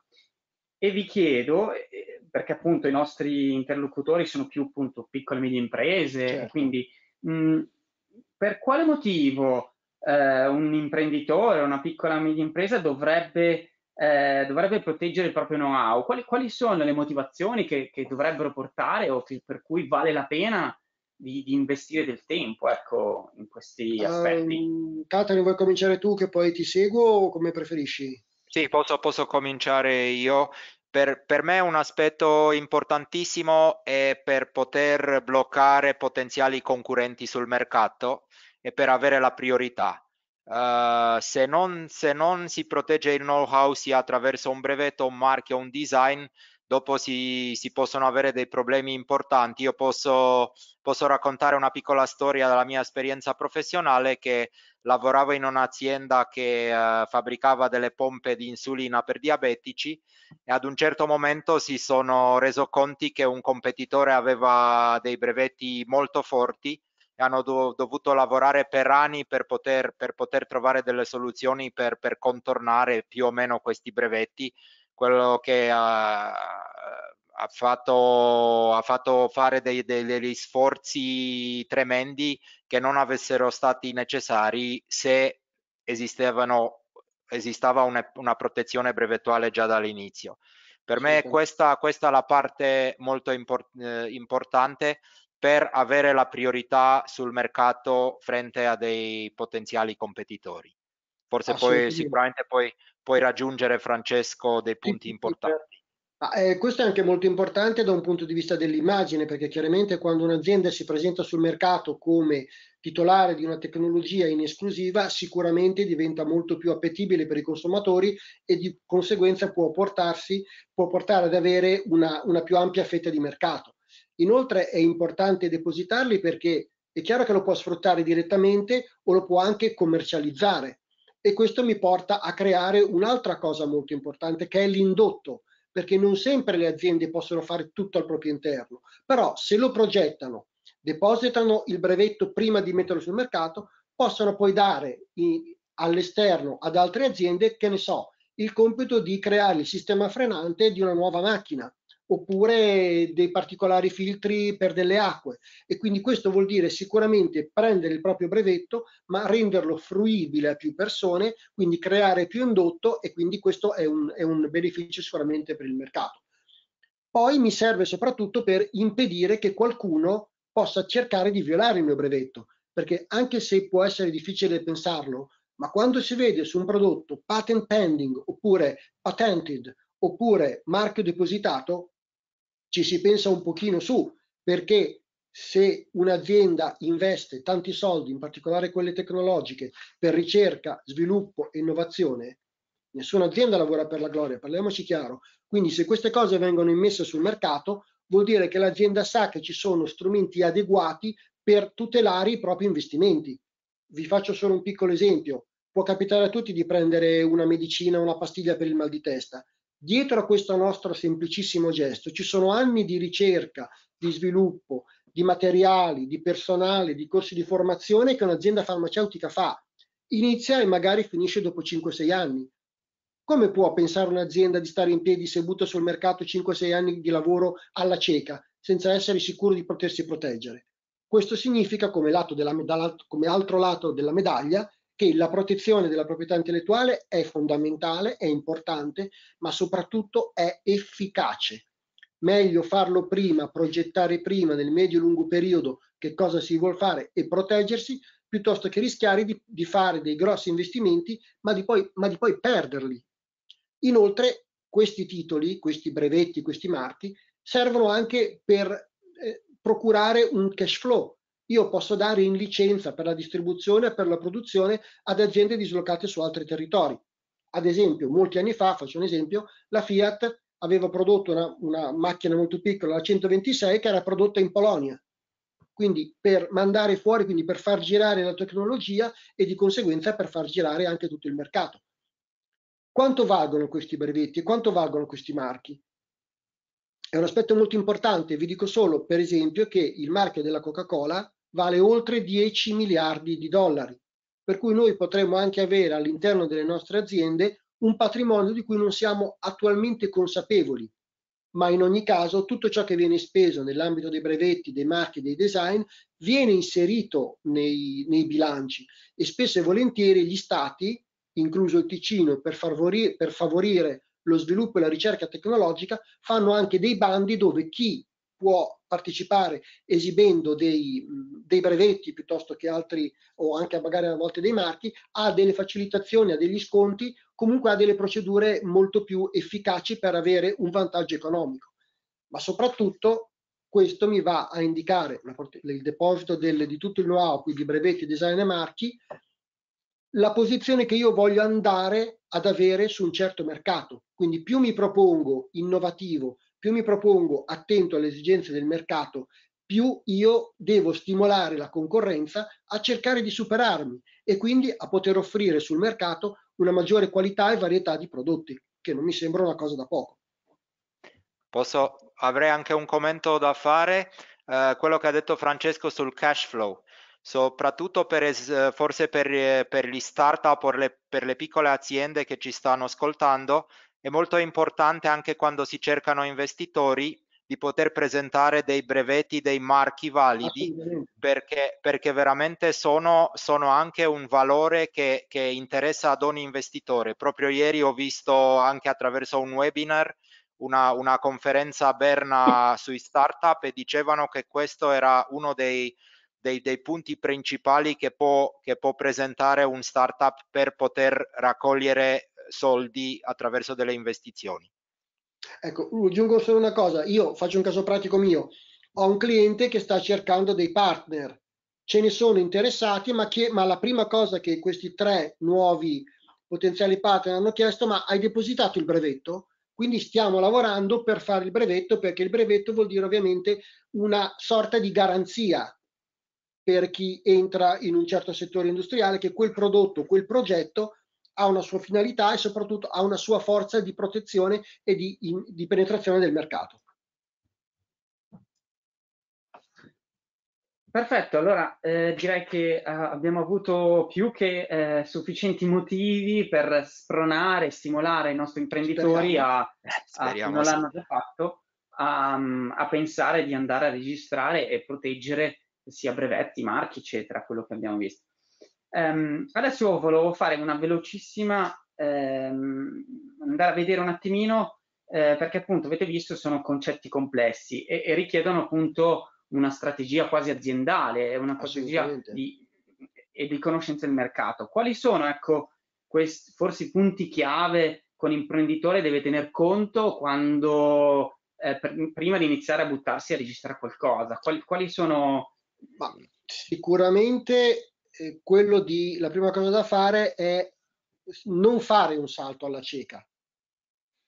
e vi chiedo, eh, perché appunto i nostri interlocutori sono più appunto piccole e medie imprese, certo. quindi mh, mm, per quale motivo eh, un imprenditore, una piccola media impresa dovrebbe, eh, dovrebbe, proteggere il proprio know-how? Quali, quali sono le motivazioni che, che, dovrebbero portare o che, per cui vale la pena di, di investire del tempo ecco, in questi aspetti? Um, ehm, Catania, vuoi cominciare tu che poi ti seguo o come preferisci? Sì, posso, posso cominciare io. Per, per, me un aspetto importantissimo è per poter bloccare potenziali concorrenti sul mercato e per avere la priorità. Uh, se, non, se, non, si protegge il know-how sia attraverso un brevetto, un marchio, un design, dopo si, si possono avere dei problemi importanti. Io posso, posso, raccontare una piccola storia della mia esperienza professionale che lavoravo in un'azienda che uh, fabbricava delle pompe di insulina per diabetici e ad un certo momento si sono reso conti che un competitore aveva dei brevetti molto forti e hanno do, dovuto lavorare per anni per poter, per poter trovare delle soluzioni per, per, contornare più o meno questi brevetti. Quello che ha, ha, fatto, ha fatto, fare dei, dei, degli sforzi tremendi che non avessero stati necessari se esistevano esistava una, una, protezione brevettuale già dall'inizio. Per me questa, questa, è la parte molto import, eh, importante per avere la priorità sul mercato frente a dei potenziali competitori. Forse poi sicuramente poi puoi raggiungere Francesco dei punti importanti. Certo. Ma, eh, questo è anche molto importante da un punto di vista dell'immagine, perché chiaramente quando un'azienda si presenta sul mercato come titolare di una tecnologia in esclusiva, sicuramente diventa molto più appetibile per i consumatori e di conseguenza può, portarsi, può portare ad avere una, una più ampia fetta di mercato. Inoltre è importante depositarli perché è chiaro che lo può sfruttare direttamente o lo può anche commercializzare e questo mi porta a creare un'altra cosa molto importante che è l'indotto perché non sempre le aziende possono fare tutto al proprio interno, però se lo progettano, depositano il brevetto prima di metterlo sul mercato, possono poi dare all'esterno ad altre aziende, che ne so, il compito di creare il sistema frenante di una nuova macchina oppure dei particolari filtri per delle acque e quindi questo vuol dire sicuramente prendere il proprio brevetto ma renderlo fruibile a più persone quindi creare più indotto e quindi questo è un, è un beneficio sicuramente per il mercato poi mi serve soprattutto per impedire che qualcuno possa cercare di violare il mio brevetto perché anche se può essere difficile pensarlo ma quando si vede su un prodotto patent pending oppure patented oppure marchio depositato, ci si pensa un pochino su, perché se un'azienda investe tanti soldi, in particolare quelle tecnologiche, per ricerca, sviluppo e innovazione, nessuna azienda lavora per la gloria, parliamoci chiaro. Quindi se queste cose vengono immesse sul mercato, vuol dire che l'azienda sa che ci sono strumenti adeguati per tutelare i propri investimenti. Vi faccio solo un piccolo esempio. Può capitare a tutti di prendere una medicina, una pastiglia per il mal di testa. Dietro a questo nostro semplicissimo gesto ci sono anni di ricerca, di sviluppo, di materiali, di personale, di corsi di formazione che un'azienda farmaceutica fa. Inizia e magari finisce dopo 5-6 anni. Come può pensare un'azienda di stare in piedi se butta sul mercato 5-6 anni di lavoro alla cieca, senza essere sicuro di potersi proteggere? Questo significa, come, lato della, come altro lato della medaglia, che la protezione della proprietà intellettuale è fondamentale, è importante, ma soprattutto è efficace. Meglio farlo prima, progettare prima nel medio-lungo periodo che cosa si vuole fare e proteggersi, piuttosto che rischiare di, di fare dei grossi investimenti, ma di, poi, ma di poi perderli. Inoltre, questi titoli, questi brevetti, questi marchi, servono anche per eh, procurare un cash flow, io posso dare in licenza per la distribuzione e per la produzione ad aziende dislocate su altri territori. Ad esempio, molti anni fa, faccio un esempio, la Fiat aveva prodotto una, una macchina molto piccola, la 126, che era prodotta in Polonia. Quindi per mandare fuori, quindi per far girare la tecnologia e di conseguenza per far girare anche tutto il mercato. Quanto valgono questi brevetti? e Quanto valgono questi marchi? È un aspetto molto importante, vi dico solo per esempio che il marchio della Coca-Cola vale oltre 10 miliardi di dollari, per cui noi potremmo anche avere all'interno delle nostre aziende un patrimonio di cui non siamo attualmente consapevoli, ma in ogni caso tutto ciò che viene speso nell'ambito dei brevetti, dei marchi, dei design viene inserito nei, nei bilanci e spesso e volentieri gli stati, incluso il Ticino, per favorire, per favorire lo sviluppo e la ricerca tecnologica, fanno anche dei bandi dove chi può partecipare esibendo dei, dei, brevetti piuttosto che altri o anche magari a volte dei marchi, ha delle facilitazioni, ha degli sconti, comunque ha delle procedure molto più efficaci per avere un vantaggio economico. Ma soprattutto questo mi va a indicare una, il deposito del, di tutto il know-how, quindi brevetti, design e marchi, la posizione che io voglio andare ad avere su un certo mercato. Quindi più mi propongo innovativo, più mi propongo attento alle esigenze del mercato, più io devo stimolare la concorrenza a cercare di superarmi e quindi a poter offrire sul mercato una maggiore qualità e varietà di prodotti, che non mi sembra una cosa da poco. Posso, avrei anche un commento da fare, eh, quello che ha detto Francesco sul cash flow soprattutto per, forse per, eh, per gli startup o le, per le piccole aziende che ci stanno ascoltando, è molto importante anche quando si cercano investitori di poter presentare dei brevetti, dei marchi validi, perché, perché veramente sono, sono, anche un valore che, che, interessa ad ogni investitore. Proprio ieri ho visto anche attraverso un webinar una, una conferenza a Berna *laughs* sui startup e dicevano che questo era uno dei, dei, dei punti principali che può, che può, presentare un startup per poter raccogliere soldi attraverso delle investizioni. Ecco, aggiungo solo una cosa, io faccio un caso pratico mio, ho un cliente che sta cercando dei partner, ce ne sono interessati, ma, che, ma la prima cosa che questi tre nuovi potenziali partner hanno chiesto, ma hai depositato il brevetto? Quindi stiamo lavorando per fare il brevetto, perché il brevetto vuol dire ovviamente una sorta di garanzia per chi entra in un certo settore industriale che quel prodotto, quel progetto ha una sua finalità e soprattutto ha una sua forza di protezione e di, in, di penetrazione del mercato. Perfetto, allora eh, direi che eh, abbiamo avuto più che eh, sufficienti motivi per spronare e stimolare i nostri imprenditori speriamo. a, eh, a l'hanno già fatto, a, a, pensare di andare a registrare e proteggere sia brevetti, marchi, eccetera, quello che abbiamo visto. Um, adesso volevo fare una velocissima, um, andare a vedere un attimino, eh, perché appunto avete visto sono concetti complessi e, e richiedono appunto una strategia quasi aziendale, una strategia di, e di conoscenza del mercato. Quali sono, ecco, questi, forse i punti chiave che un imprenditore deve tener conto quando, eh, per, prima di iniziare a buttarsi a registrare qualcosa? Quali, quali sono... Ma sicuramente quello di, la prima cosa da fare è non fare un salto alla cieca.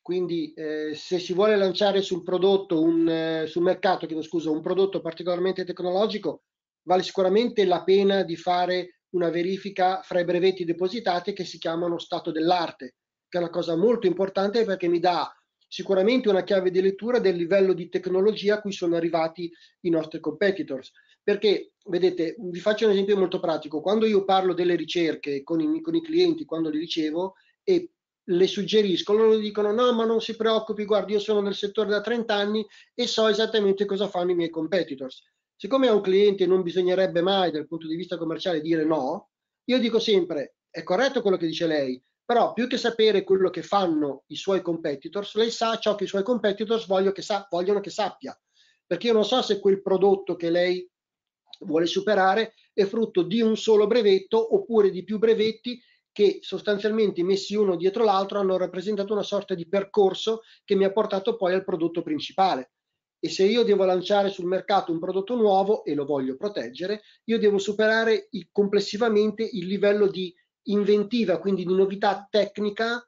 Quindi eh, se si vuole lanciare sul prodotto, un, eh, sul mercato, chiedo scusa, un prodotto particolarmente tecnologico, vale sicuramente la pena di fare una verifica fra i brevetti depositati che si chiamano stato dell'arte, che è una cosa molto importante perché mi dà sicuramente una chiave di lettura del livello di tecnologia a cui sono arrivati i nostri competitors. Perché, vedete, vi faccio un esempio molto pratico. Quando io parlo delle ricerche con i, con i clienti, quando li ricevo, e le suggerisco, loro dicono no ma non si preoccupi, guardi io sono nel settore da 30 anni e so esattamente cosa fanno i miei competitors. Siccome a un cliente non bisognerebbe mai dal punto di vista commerciale dire no, io dico sempre è corretto quello che dice lei, però più che sapere quello che fanno i suoi competitors, lei sa ciò che i suoi competitors vogliono che, sa vogliono che sappia, perché io non so se quel prodotto che lei vuole superare è frutto di un solo brevetto oppure di più brevetti che sostanzialmente messi uno dietro l'altro hanno rappresentato una sorta di percorso che mi ha portato poi al prodotto principale. E se io devo lanciare sul mercato un prodotto nuovo e lo voglio proteggere, io devo superare il, complessivamente il livello di inventiva, quindi di novità tecnica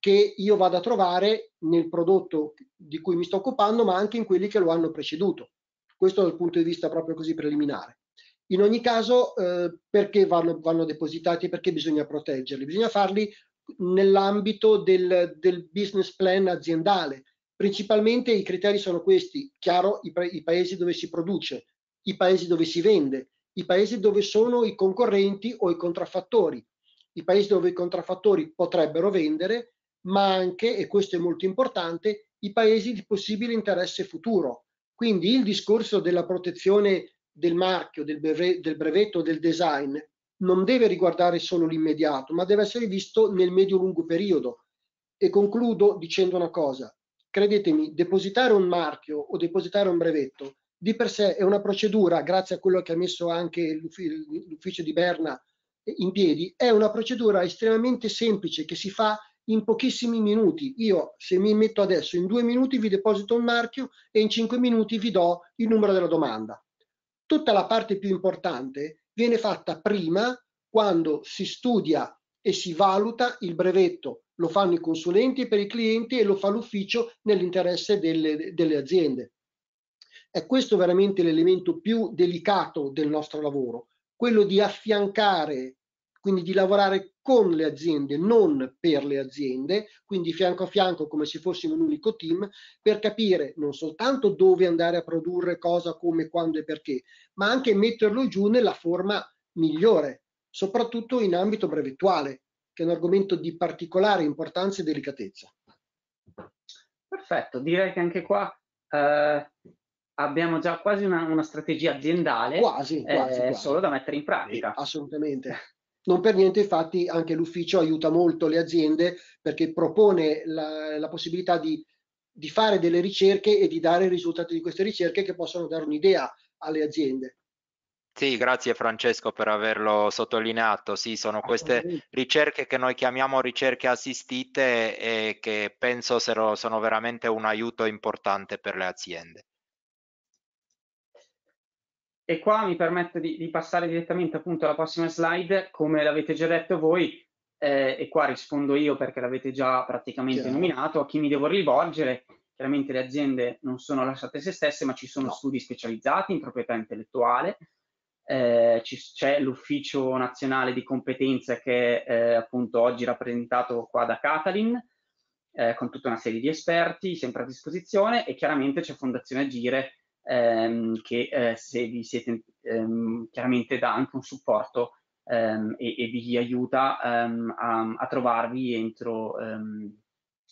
che io vado a trovare nel prodotto di cui mi sto occupando, ma anche in quelli che lo hanno preceduto. Questo dal punto di vista proprio così preliminare. In ogni caso, eh, perché vanno, vanno depositati e perché bisogna proteggerli? Bisogna farli nell'ambito del, del, business plan aziendale. Principalmente i criteri sono questi, chiaro, i, i paesi dove si produce, i paesi dove si vende, i paesi dove sono i concorrenti o i contraffattori, i paesi dove i contraffattori potrebbero vendere, ma anche, e questo è molto importante, i paesi di possibile interesse futuro, quindi il discorso della protezione del marchio, del, brevetto, del brevetto, del design, non deve riguardare solo l'immediato, ma deve essere visto nel medio-lungo periodo. E concludo dicendo una cosa. Credetemi, depositare un marchio o depositare un brevetto di per sé è una procedura, grazie a quello che ha messo anche l'ufficio di Berna in piedi, è una procedura estremamente semplice che si fa in pochissimi minuti. Io se mi metto adesso in due minuti vi deposito un marchio e in cinque minuti vi do il numero della domanda. Tutta la parte più importante viene fatta prima quando si studia e si valuta il brevetto. Lo fanno i consulenti per i clienti e lo fa l'ufficio nell'interesse delle, delle aziende. È questo veramente l'elemento più delicato del nostro lavoro, quello di affiancare quindi di lavorare con le aziende, non per le aziende, quindi fianco a fianco come se fossimo un unico team, per capire non soltanto dove andare a produrre cosa, come, quando e perché, ma anche metterlo giù nella forma migliore, soprattutto in ambito brevettuale, che è un argomento di particolare importanza e delicatezza. Perfetto, direi che anche qua eh, abbiamo già quasi una, una strategia aziendale, quasi, quasi, eh, quasi, solo da mettere in pratica. assolutamente. Non per niente, infatti, anche l'ufficio aiuta molto le aziende perché propone la, la possibilità di, di, fare delle ricerche e di dare i risultati di queste ricerche che possono dare un'idea alle aziende. Sì, grazie Francesco per averlo sottolineato. Sì, sono queste ricerche che noi chiamiamo ricerche assistite e che penso sono veramente un aiuto importante per le aziende. E qua mi permetto di, di passare direttamente appunto alla prossima slide, come l'avete già detto voi, eh, e qua rispondo io perché l'avete già praticamente certo. nominato, a chi mi devo rivolgere. Chiaramente le aziende non sono lasciate se stesse, ma ci sono no. studi specializzati in proprietà intellettuale, eh, c'è l'ufficio nazionale di competenze che è eh, appunto oggi rappresentato qua da Catalin, eh, con tutta una serie di esperti sempre a disposizione e chiaramente c'è Fondazione Agire ehm, che eh, se vi siete ehm, chiaramente dà anche un supporto ehm, e, e, vi aiuta ehm, a, a, trovarvi entro, ehm,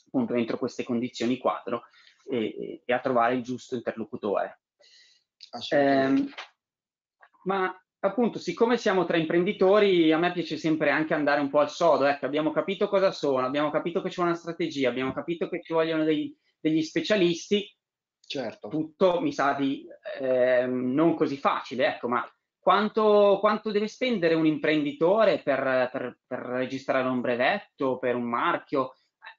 appunto, entro queste condizioni quadro e, e, a trovare il giusto interlocutore. Ehm, ma appunto, siccome siamo tra imprenditori, a me piace sempre anche andare un po' al sodo. Ecco, abbiamo capito cosa sono, abbiamo capito che c'è una strategia, abbiamo capito che ci vogliono dei, degli specialisti, Certo. Tutto mi sa di eh, non così facile, ecco, ma quanto, quanto deve spendere un imprenditore per, per, per, registrare un brevetto, per un marchio?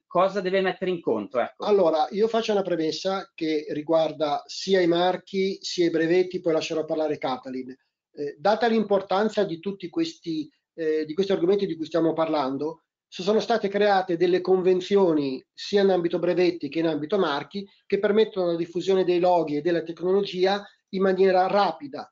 Cosa deve mettere in conto? Ecco. Allora, io faccio una premessa che riguarda sia i marchi sia i brevetti, poi lascerò parlare Catalin. Eh, data l'importanza di tutti questi, eh, di questi argomenti di cui stiamo parlando, sono state create delle convenzioni sia in ambito brevetti che in ambito marchi che permettono la diffusione dei loghi e della tecnologia in maniera rapida,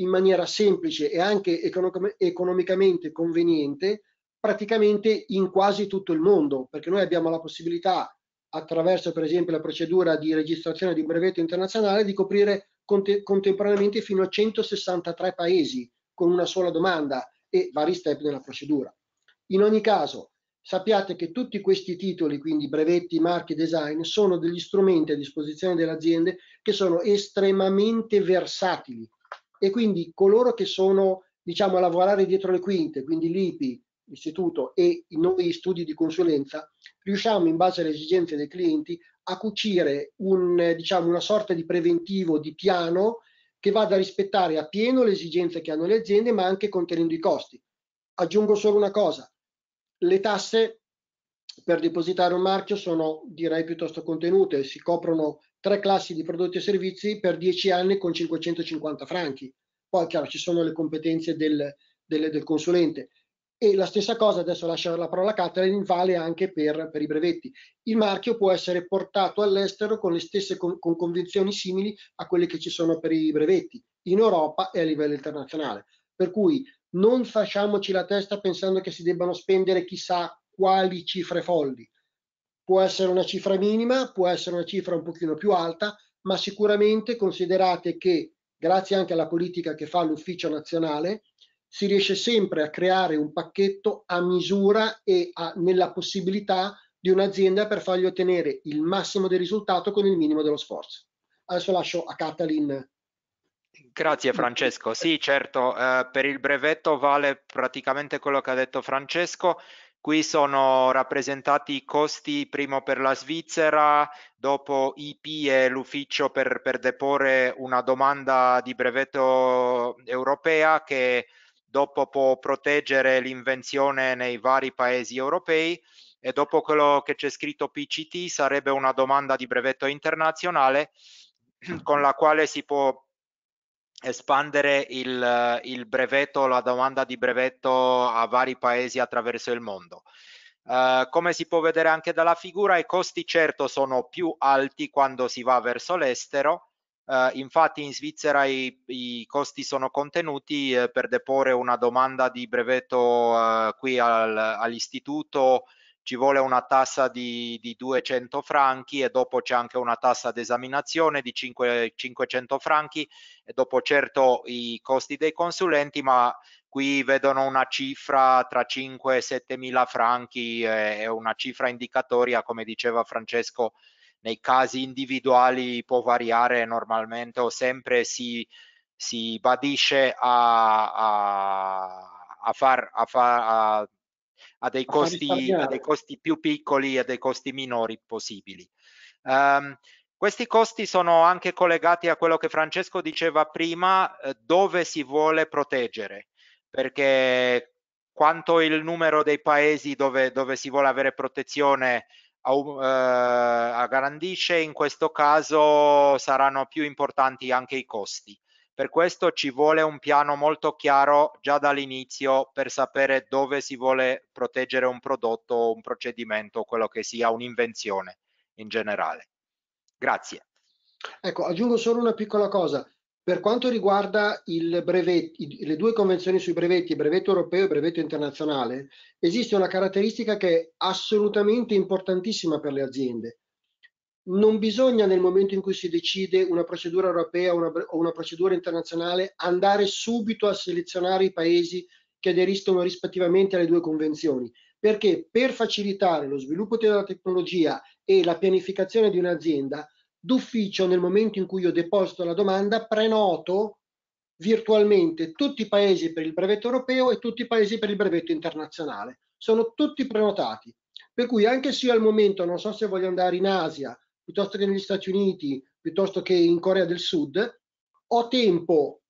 in maniera semplice e anche economicamente conveniente praticamente in quasi tutto il mondo, perché noi abbiamo la possibilità attraverso per esempio la procedura di registrazione di un brevetto internazionale di coprire conte contemporaneamente fino a 163 paesi con una sola domanda e vari step nella procedura. In ogni caso, sappiate che tutti questi titoli, quindi brevetti, marchi, design, sono degli strumenti a disposizione delle aziende che sono estremamente versatili e quindi coloro che sono diciamo a lavorare dietro le quinte, quindi l'IPI, l'istituto e i noi studi di consulenza, riusciamo in base alle esigenze dei clienti a cucire un, diciamo, una sorta di preventivo, di piano che vada a rispettare appieno le esigenze che hanno le aziende ma anche contenendo i costi. Aggiungo solo una cosa, le tasse per depositare un marchio sono direi piuttosto contenute, si coprono tre classi di prodotti e servizi per dieci anni con 550 franchi. Poi chiaro ci sono le competenze del, del, del consulente. E la stessa cosa, adesso lascio la parola a Catherine, vale anche per, per, i brevetti. Il marchio può essere portato all'estero con le stesse con, con convenzioni simili a quelle che ci sono per i brevetti, in Europa e a livello internazionale. Per cui non facciamoci la testa pensando che si debbano spendere chissà quali cifre folli. Può essere una cifra minima, può essere una cifra un pochino più alta, ma sicuramente considerate che grazie anche alla politica che fa l'ufficio nazionale si riesce sempre a creare un pacchetto a misura e a, nella possibilità di un'azienda per fargli ottenere il massimo del risultato con il minimo dello sforzo. Adesso lascio a Catalin Grazie Francesco. Sì, certo, eh, per il brevetto vale praticamente quello che ha detto Francesco. Qui sono rappresentati i costi primo per la Svizzera, dopo IP e l'ufficio per, per deporre una domanda di brevetto europea che dopo può proteggere l'invenzione nei vari paesi europei e dopo quello che c'è scritto PCT sarebbe una domanda di brevetto internazionale con la quale si può espandere il, il brevetto, la domanda di brevetto a vari paesi attraverso il mondo. Uh, come si può vedere anche dalla figura, i costi certo sono più alti quando si va verso l'estero. Uh, infatti in Svizzera i, i costi sono contenuti eh, per deporre una domanda di brevetto uh, qui al, all'istituto ci vuole una tassa di, di 200 franchi e dopo c'è anche una tassa d'esaminazione di 5, 500 franchi e dopo certo i costi dei consulenti, ma qui vedono una cifra tra 5 e 7 mila franchi, è una cifra indicatoria, come diceva Francesco, nei casi individuali può variare normalmente o sempre si, si badisce a, a, a, far, a, far, a a dei, costi, a dei costi più piccoli e a dei costi minori possibili. Um, questi costi sono anche collegati a quello che Francesco diceva prima, eh, dove si vuole proteggere, perché quanto il numero dei paesi dove, dove si vuole avere protezione a, eh, a, garantisce, in questo caso saranno più importanti anche i costi. Per questo ci vuole un piano molto chiaro già dall'inizio per sapere dove si vuole proteggere un prodotto, un procedimento, quello che sia un'invenzione in generale. Grazie. Ecco, aggiungo solo una piccola cosa. Per quanto riguarda brevetti, le due convenzioni sui brevetti, brevetto europeo e brevetto internazionale, esiste una caratteristica che è assolutamente importantissima per le aziende, non bisogna nel momento in cui si decide una procedura europea o una, o una procedura internazionale andare subito a selezionare i paesi che aderiscono rispettivamente alle due convenzioni, perché per facilitare lo sviluppo della tecnologia e la pianificazione di un'azienda, d'ufficio nel momento in cui io deposito la domanda, prenoto virtualmente tutti i paesi per il brevetto europeo e tutti i paesi per il brevetto internazionale. Sono tutti prenotati. Per cui anche se io al momento non so se voglio andare in Asia piuttosto che negli Stati Uniti, piuttosto che in Corea del Sud, ho tempo,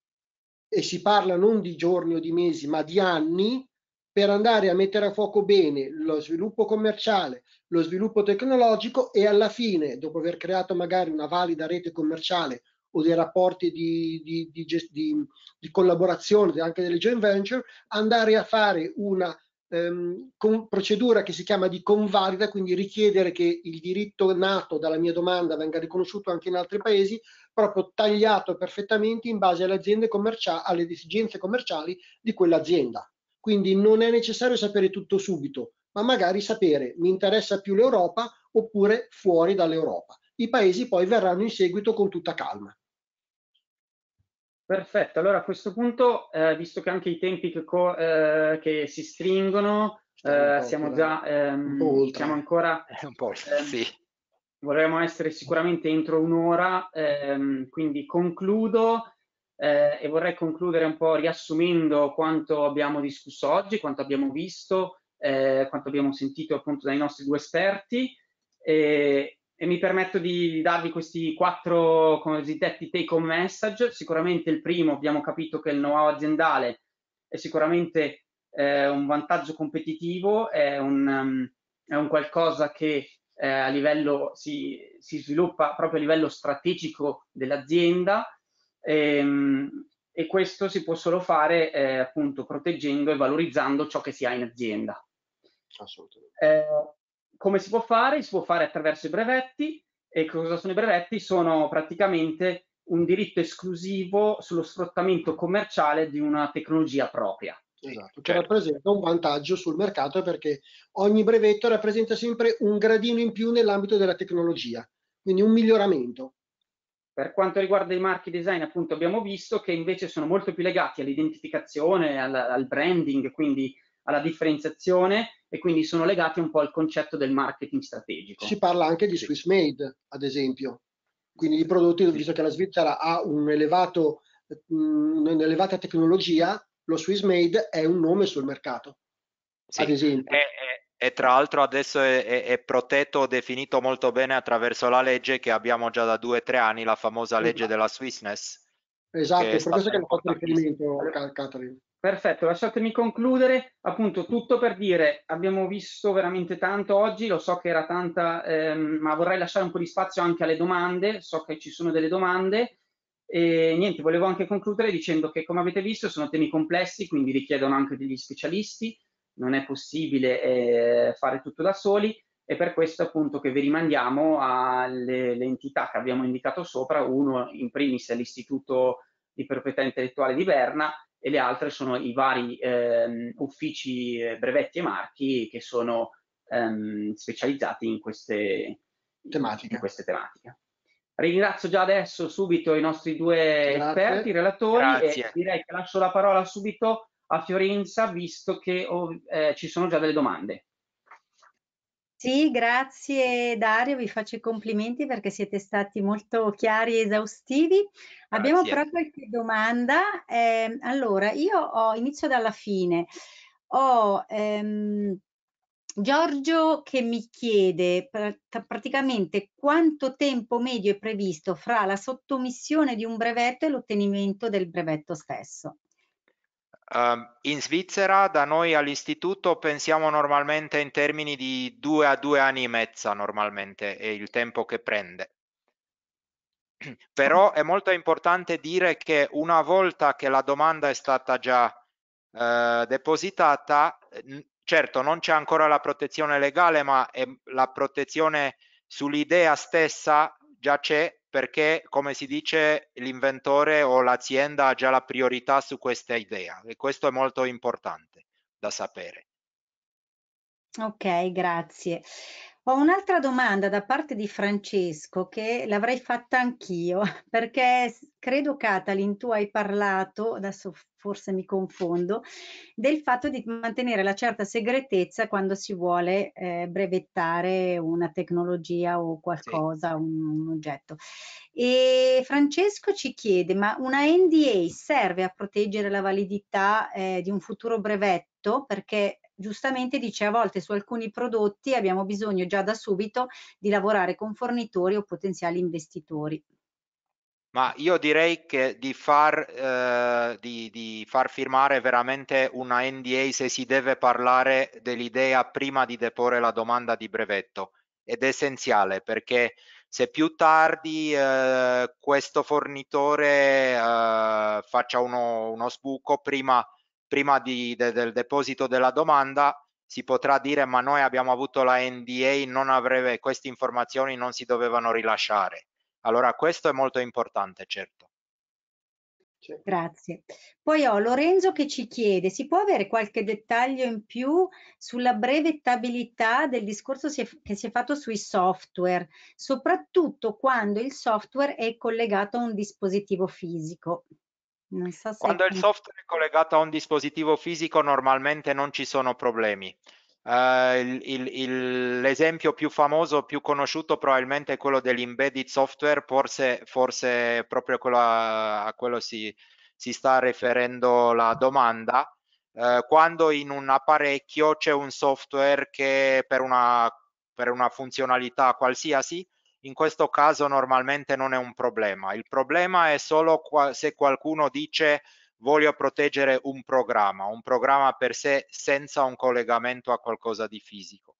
e si parla non di giorni o di mesi, ma di anni, per andare a mettere a fuoco bene lo sviluppo commerciale, lo sviluppo tecnologico e alla fine, dopo aver creato magari una valida rete commerciale o dei rapporti di, di, di, di collaborazione, anche delle joint venture, andare a fare una ehm, con procedura che si chiama di convalida, quindi richiedere che il diritto nato dalla mia domanda venga riconosciuto anche in altri paesi, proprio tagliato perfettamente in base alle, aziende commerciali, alle esigenze commerciali di quell'azienda. Quindi non è necessario sapere tutto subito, ma magari sapere mi interessa più l'Europa oppure fuori dall'Europa. I paesi poi verranno in seguito con tutta calma. Perfetto, allora a questo punto, eh, visto che anche i tempi che, eh, che si stringono, eh, siamo già, ehm, siamo ancora... *laughs* Un po', ehm, sì. Vorremmo essere sicuramente entro un'ora, ehm, quindi concludo eh, e vorrei concludere un po' riassumendo quanto abbiamo discusso oggi, quanto abbiamo visto, eh, quanto abbiamo sentito appunto dai nostri due esperti. E, e mi permetto di darvi questi quattro cosiddetti take home message. Sicuramente il primo abbiamo capito che il know-how aziendale è sicuramente eh, un vantaggio competitivo, è un, um, è un qualcosa che eh, a livello si, si, sviluppa proprio a livello strategico dell'azienda e, ehm, e, questo si può solo fare eh, appunto proteggendo e valorizzando ciò che si ha in azienda. Assolutamente. Eh, come si può fare? Si può fare attraverso i brevetti e cosa sono i brevetti? Sono praticamente un diritto esclusivo sullo sfruttamento commerciale di una tecnologia propria. Esatto, che certo. rappresenta un vantaggio sul mercato perché ogni brevetto rappresenta sempre un gradino in più nell'ambito della tecnologia, quindi un miglioramento. Per quanto riguarda i marchi design, appunto, abbiamo visto che invece sono molto più legati all'identificazione, al, al branding, quindi alla differenziazione e quindi sono legati un po' al concetto del marketing strategico. Si parla anche di Swiss Made, ad esempio, quindi di prodotti, visto che la Svizzera ha un elevato, un'elevata tecnologia, lo Swiss Made è un nome sul mercato, sì, ad esempio. È, è e tra l'altro adesso è, è, è, protetto, definito molto bene attraverso la legge che abbiamo già da due o tre anni, la famosa legge esatto. della Swissness. Esatto, è per questo che ho fatto riferimento, Catherine. Perfetto, lasciatemi concludere appunto tutto per dire abbiamo visto veramente tanto oggi, lo so che era tanta, ehm, ma vorrei lasciare un po' di spazio anche alle domande, so che ci sono delle domande e niente, volevo anche concludere dicendo che come avete visto sono temi complessi, quindi richiedono anche degli specialisti, non è possibile eh, fare tutto da soli e per questo appunto che vi rimandiamo alle entità che abbiamo indicato sopra, uno in primis è l'Istituto di Proprietà Intellettuale di Berna e le altre sono i vari ehm, uffici eh, brevetti e marchi che sono ehm, specializzati in queste, tematiche. in queste tematiche. Ringrazio già adesso subito i nostri due Grazie. esperti, relatori Grazie. e direi che lascio la parola subito a Fiorenza visto che oh, eh, ci sono già delle domande. Sì, grazie Dario, vi faccio i complimenti perché siete stati molto chiari e esaustivi. Abbiamo però qualche domanda. Eh, allora, io ho, inizio dalla fine. Ho ehm, Giorgio che mi chiede pr- praticamente quanto tempo medio è previsto fra la sottomissione di un brevetto e l'ottenimento del brevetto stesso. Ehm, in Svizzera, da noi all'istituto, pensiamo normalmente in termini di due a due anni e mezza, normalmente è il tempo che prende. *clears throat* Però è molto importante dire che una volta che la domanda è stata già eh, depositata, certo non c'è ancora la protezione legale, ma la protezione sull'idea stessa già c'è perché, come si dice, l'inventore o l'azienda ha già la priorità su questa idea e questo è molto importante da sapere. Ok, grazie. Ho un'altra domanda da parte di Francesco che l'avrei fatta anch'io, *laughs* perché credo Catalin tu hai parlato, adesso forse mi confondo, del fatto di mantenere la certa segretezza quando si vuole eh, brevettare una tecnologia o qualcosa, sì. un, un oggetto. E Francesco ci chiede, ma una NDA serve a proteggere la validità eh, di un futuro brevetto? Perché giustamente dice a volte su alcuni prodotti abbiamo bisogno già da subito di lavorare con fornitori o potenziali investitori ma io direi che di far, eh, di, di far, firmare veramente una NDA se si deve parlare dell'idea prima di deporre la domanda di brevetto ed è essenziale perché se più tardi eh, questo fornitore eh, faccia uno, uno sbuco prima, prima di, de, del deposito della domanda si potrà dire ma noi abbiamo avuto la NDA, avrebbe, queste informazioni non si dovevano rilasciare allora questo è molto importante, certo. Grazie. Poi ho Lorenzo che ci chiede, si può avere qualche dettaglio in più sulla brevettabilità del discorso si è, che si è fatto sui software, soprattutto quando il software è collegato a un dispositivo fisico? So quando il software è collegato a un dispositivo fisico normalmente non ci sono problemi. Uh, l'esempio più famoso, più conosciuto probabilmente è quello dell'embedded software, forse, forse proprio quello a, a, quello si, si sta riferendo la domanda. Uh, quando in un apparecchio c'è un software che per una, per una funzionalità qualsiasi, in questo caso normalmente non è un problema. Il problema è solo qua, se qualcuno dice voglio proteggere un programma, un programma per sé senza un collegamento a qualcosa di fisico.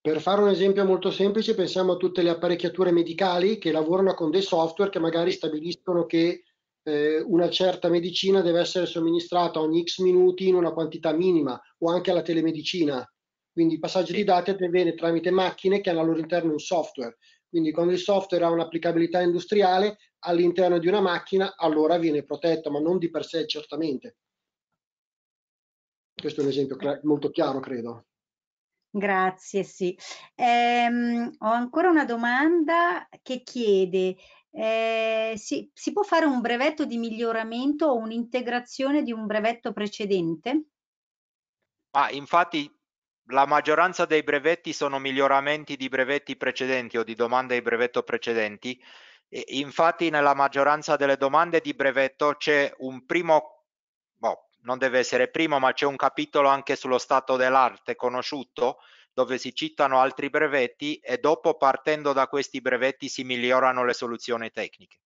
Per fare un esempio molto semplice, pensiamo a tutte le apparecchiature medicali che lavorano con dei software che magari stabiliscono che eh, una certa medicina deve essere somministrata ogni x minuti in una quantità minima o anche alla telemedicina. Quindi il passaggio sì. di dati avviene tramite macchine che hanno all'interno un software quindi quando il software ha un'applicabilità industriale all'interno di una macchina, allora viene protetto, ma non di per sé certamente. Questo è un esempio molto chiaro, credo. Grazie, sì. Ehm, ho ancora una domanda che chiede, eh, si, si, può fare un brevetto di miglioramento o un'integrazione di un brevetto precedente? Ah, infatti la maggioranza dei brevetti sono miglioramenti di brevetti precedenti o di domande di brevetto precedenti. E infatti nella maggioranza delle domande di brevetto c'è un primo, boh, non deve essere primo, ma c'è un capitolo anche sullo stato dell'arte conosciuto dove si citano altri brevetti e dopo partendo da questi brevetti si migliorano le soluzioni tecniche.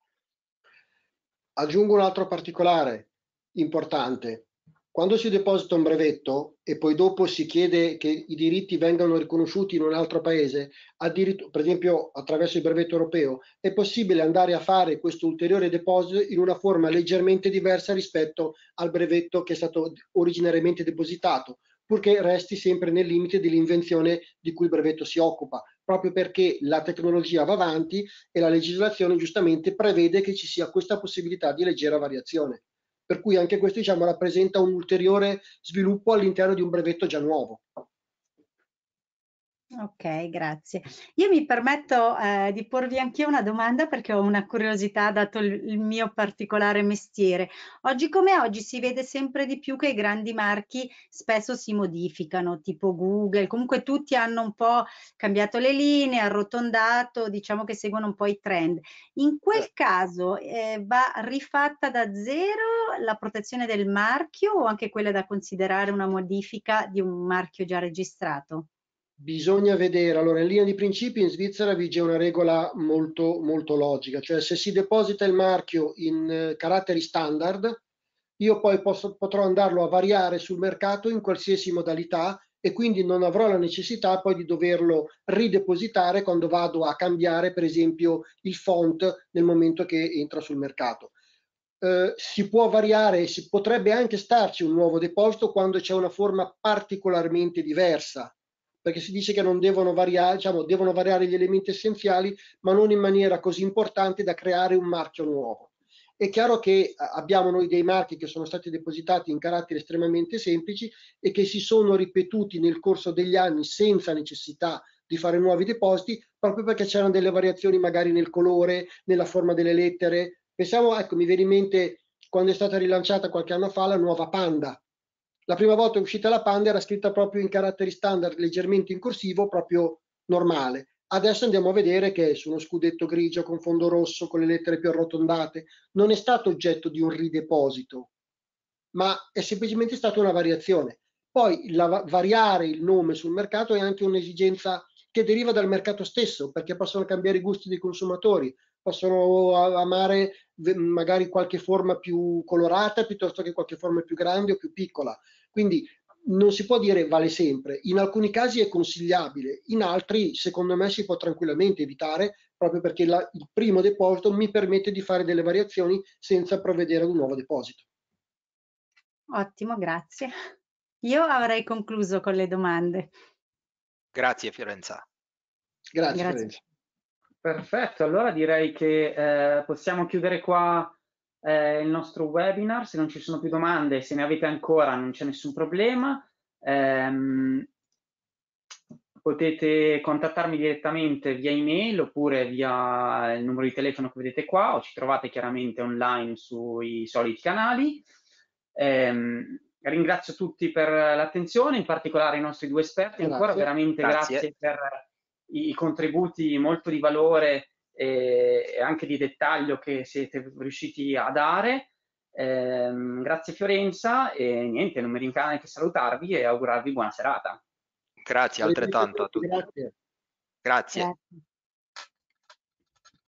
Aggiungo un altro particolare importante. Quando si deposita un brevetto e poi dopo si chiede che i diritti vengano riconosciuti in un altro paese, per esempio attraverso il brevetto europeo, è possibile andare a fare questo ulteriore deposito in una forma leggermente diversa rispetto al brevetto che è stato originariamente depositato, purché resti sempre nel limite dell'invenzione di cui il brevetto si occupa, proprio perché la tecnologia va avanti e la legislazione giustamente prevede che ci sia questa possibilità di leggera variazione per cui anche questo diciamo, rappresenta un ulteriore sviluppo all'interno di un brevetto già nuovo. Ok, grazie. Io mi permetto eh, di porvi anche una domanda perché ho una curiosità dato il, il mio particolare mestiere. Oggi come oggi si vede sempre di più che i grandi marchi spesso si modificano, tipo Google, comunque tutti hanno un po' cambiato le linee, arrotondato, diciamo che seguono un po' i trend. In quel certo. caso eh, va rifatta da zero la protezione del marchio o anche quella da considerare una modifica di un marchio già registrato? Bisogna vedere, allora in linea di principio in Svizzera vige una regola molto, molto logica, cioè se si deposita il marchio in eh, caratteri standard, io poi posso, potrò andarlo a variare sul mercato in qualsiasi modalità e quindi non avrò la necessità poi di doverlo ridepositare quando vado a cambiare per esempio il font nel momento che entra sul mercato. Eh, si può variare, si potrebbe anche starci un nuovo deposito quando c'è una forma particolarmente diversa perché si dice che non devono variare, diciamo, devono variare gli elementi essenziali, ma non in maniera così importante da creare un marchio nuovo. È chiaro che abbiamo noi dei marchi che sono stati depositati in caratteri estremamente semplici e che si sono ripetuti nel corso degli anni senza necessità di fare nuovi depositi, proprio perché c'erano delle variazioni magari nel colore, nella forma delle lettere. Pensiamo, ecco, mi viene in mente quando è stata rilanciata qualche anno fa la nuova Panda, la prima volta è uscita la Panda era scritta proprio in caratteri standard, leggermente in corsivo, proprio normale. Adesso andiamo a vedere che è su uno scudetto grigio con fondo rosso, con le lettere più arrotondate. Non è stato oggetto di un rideposito, ma è semplicemente stata una variazione. Poi la, variare il nome sul mercato è anche un'esigenza che deriva dal mercato stesso, perché possono cambiare i gusti dei consumatori, possono amare magari qualche forma più colorata piuttosto che qualche forma più grande o più piccola. Quindi non si può dire vale sempre, in alcuni casi è consigliabile, in altri secondo me si può tranquillamente evitare proprio perché la, il primo deposito mi permette di fare delle variazioni senza provvedere ad un nuovo deposito. Ottimo, grazie. Io avrei concluso con le domande. Grazie Fiorenza. Grazie, grazie. Fiorenza. Perfetto, allora direi che eh, possiamo chiudere qua eh, il nostro webinar. Se non ci sono più domande, se ne avete ancora, non c'è nessun problema. Eh, potete contattarmi direttamente via email oppure via il numero di telefono che vedete qua o ci trovate chiaramente online sui soliti canali. Eh, ringrazio tutti per l'attenzione, in particolare i nostri due esperti. Grazie. Ancora veramente grazie, grazie per i contributi molto di valore e anche di dettaglio che siete riusciti a dare. Eh, grazie Fiorenza e niente, non mi rincara che salutarvi e augurarvi buona serata. Grazie altrettanto a tutti. Grazie. grazie. grazie.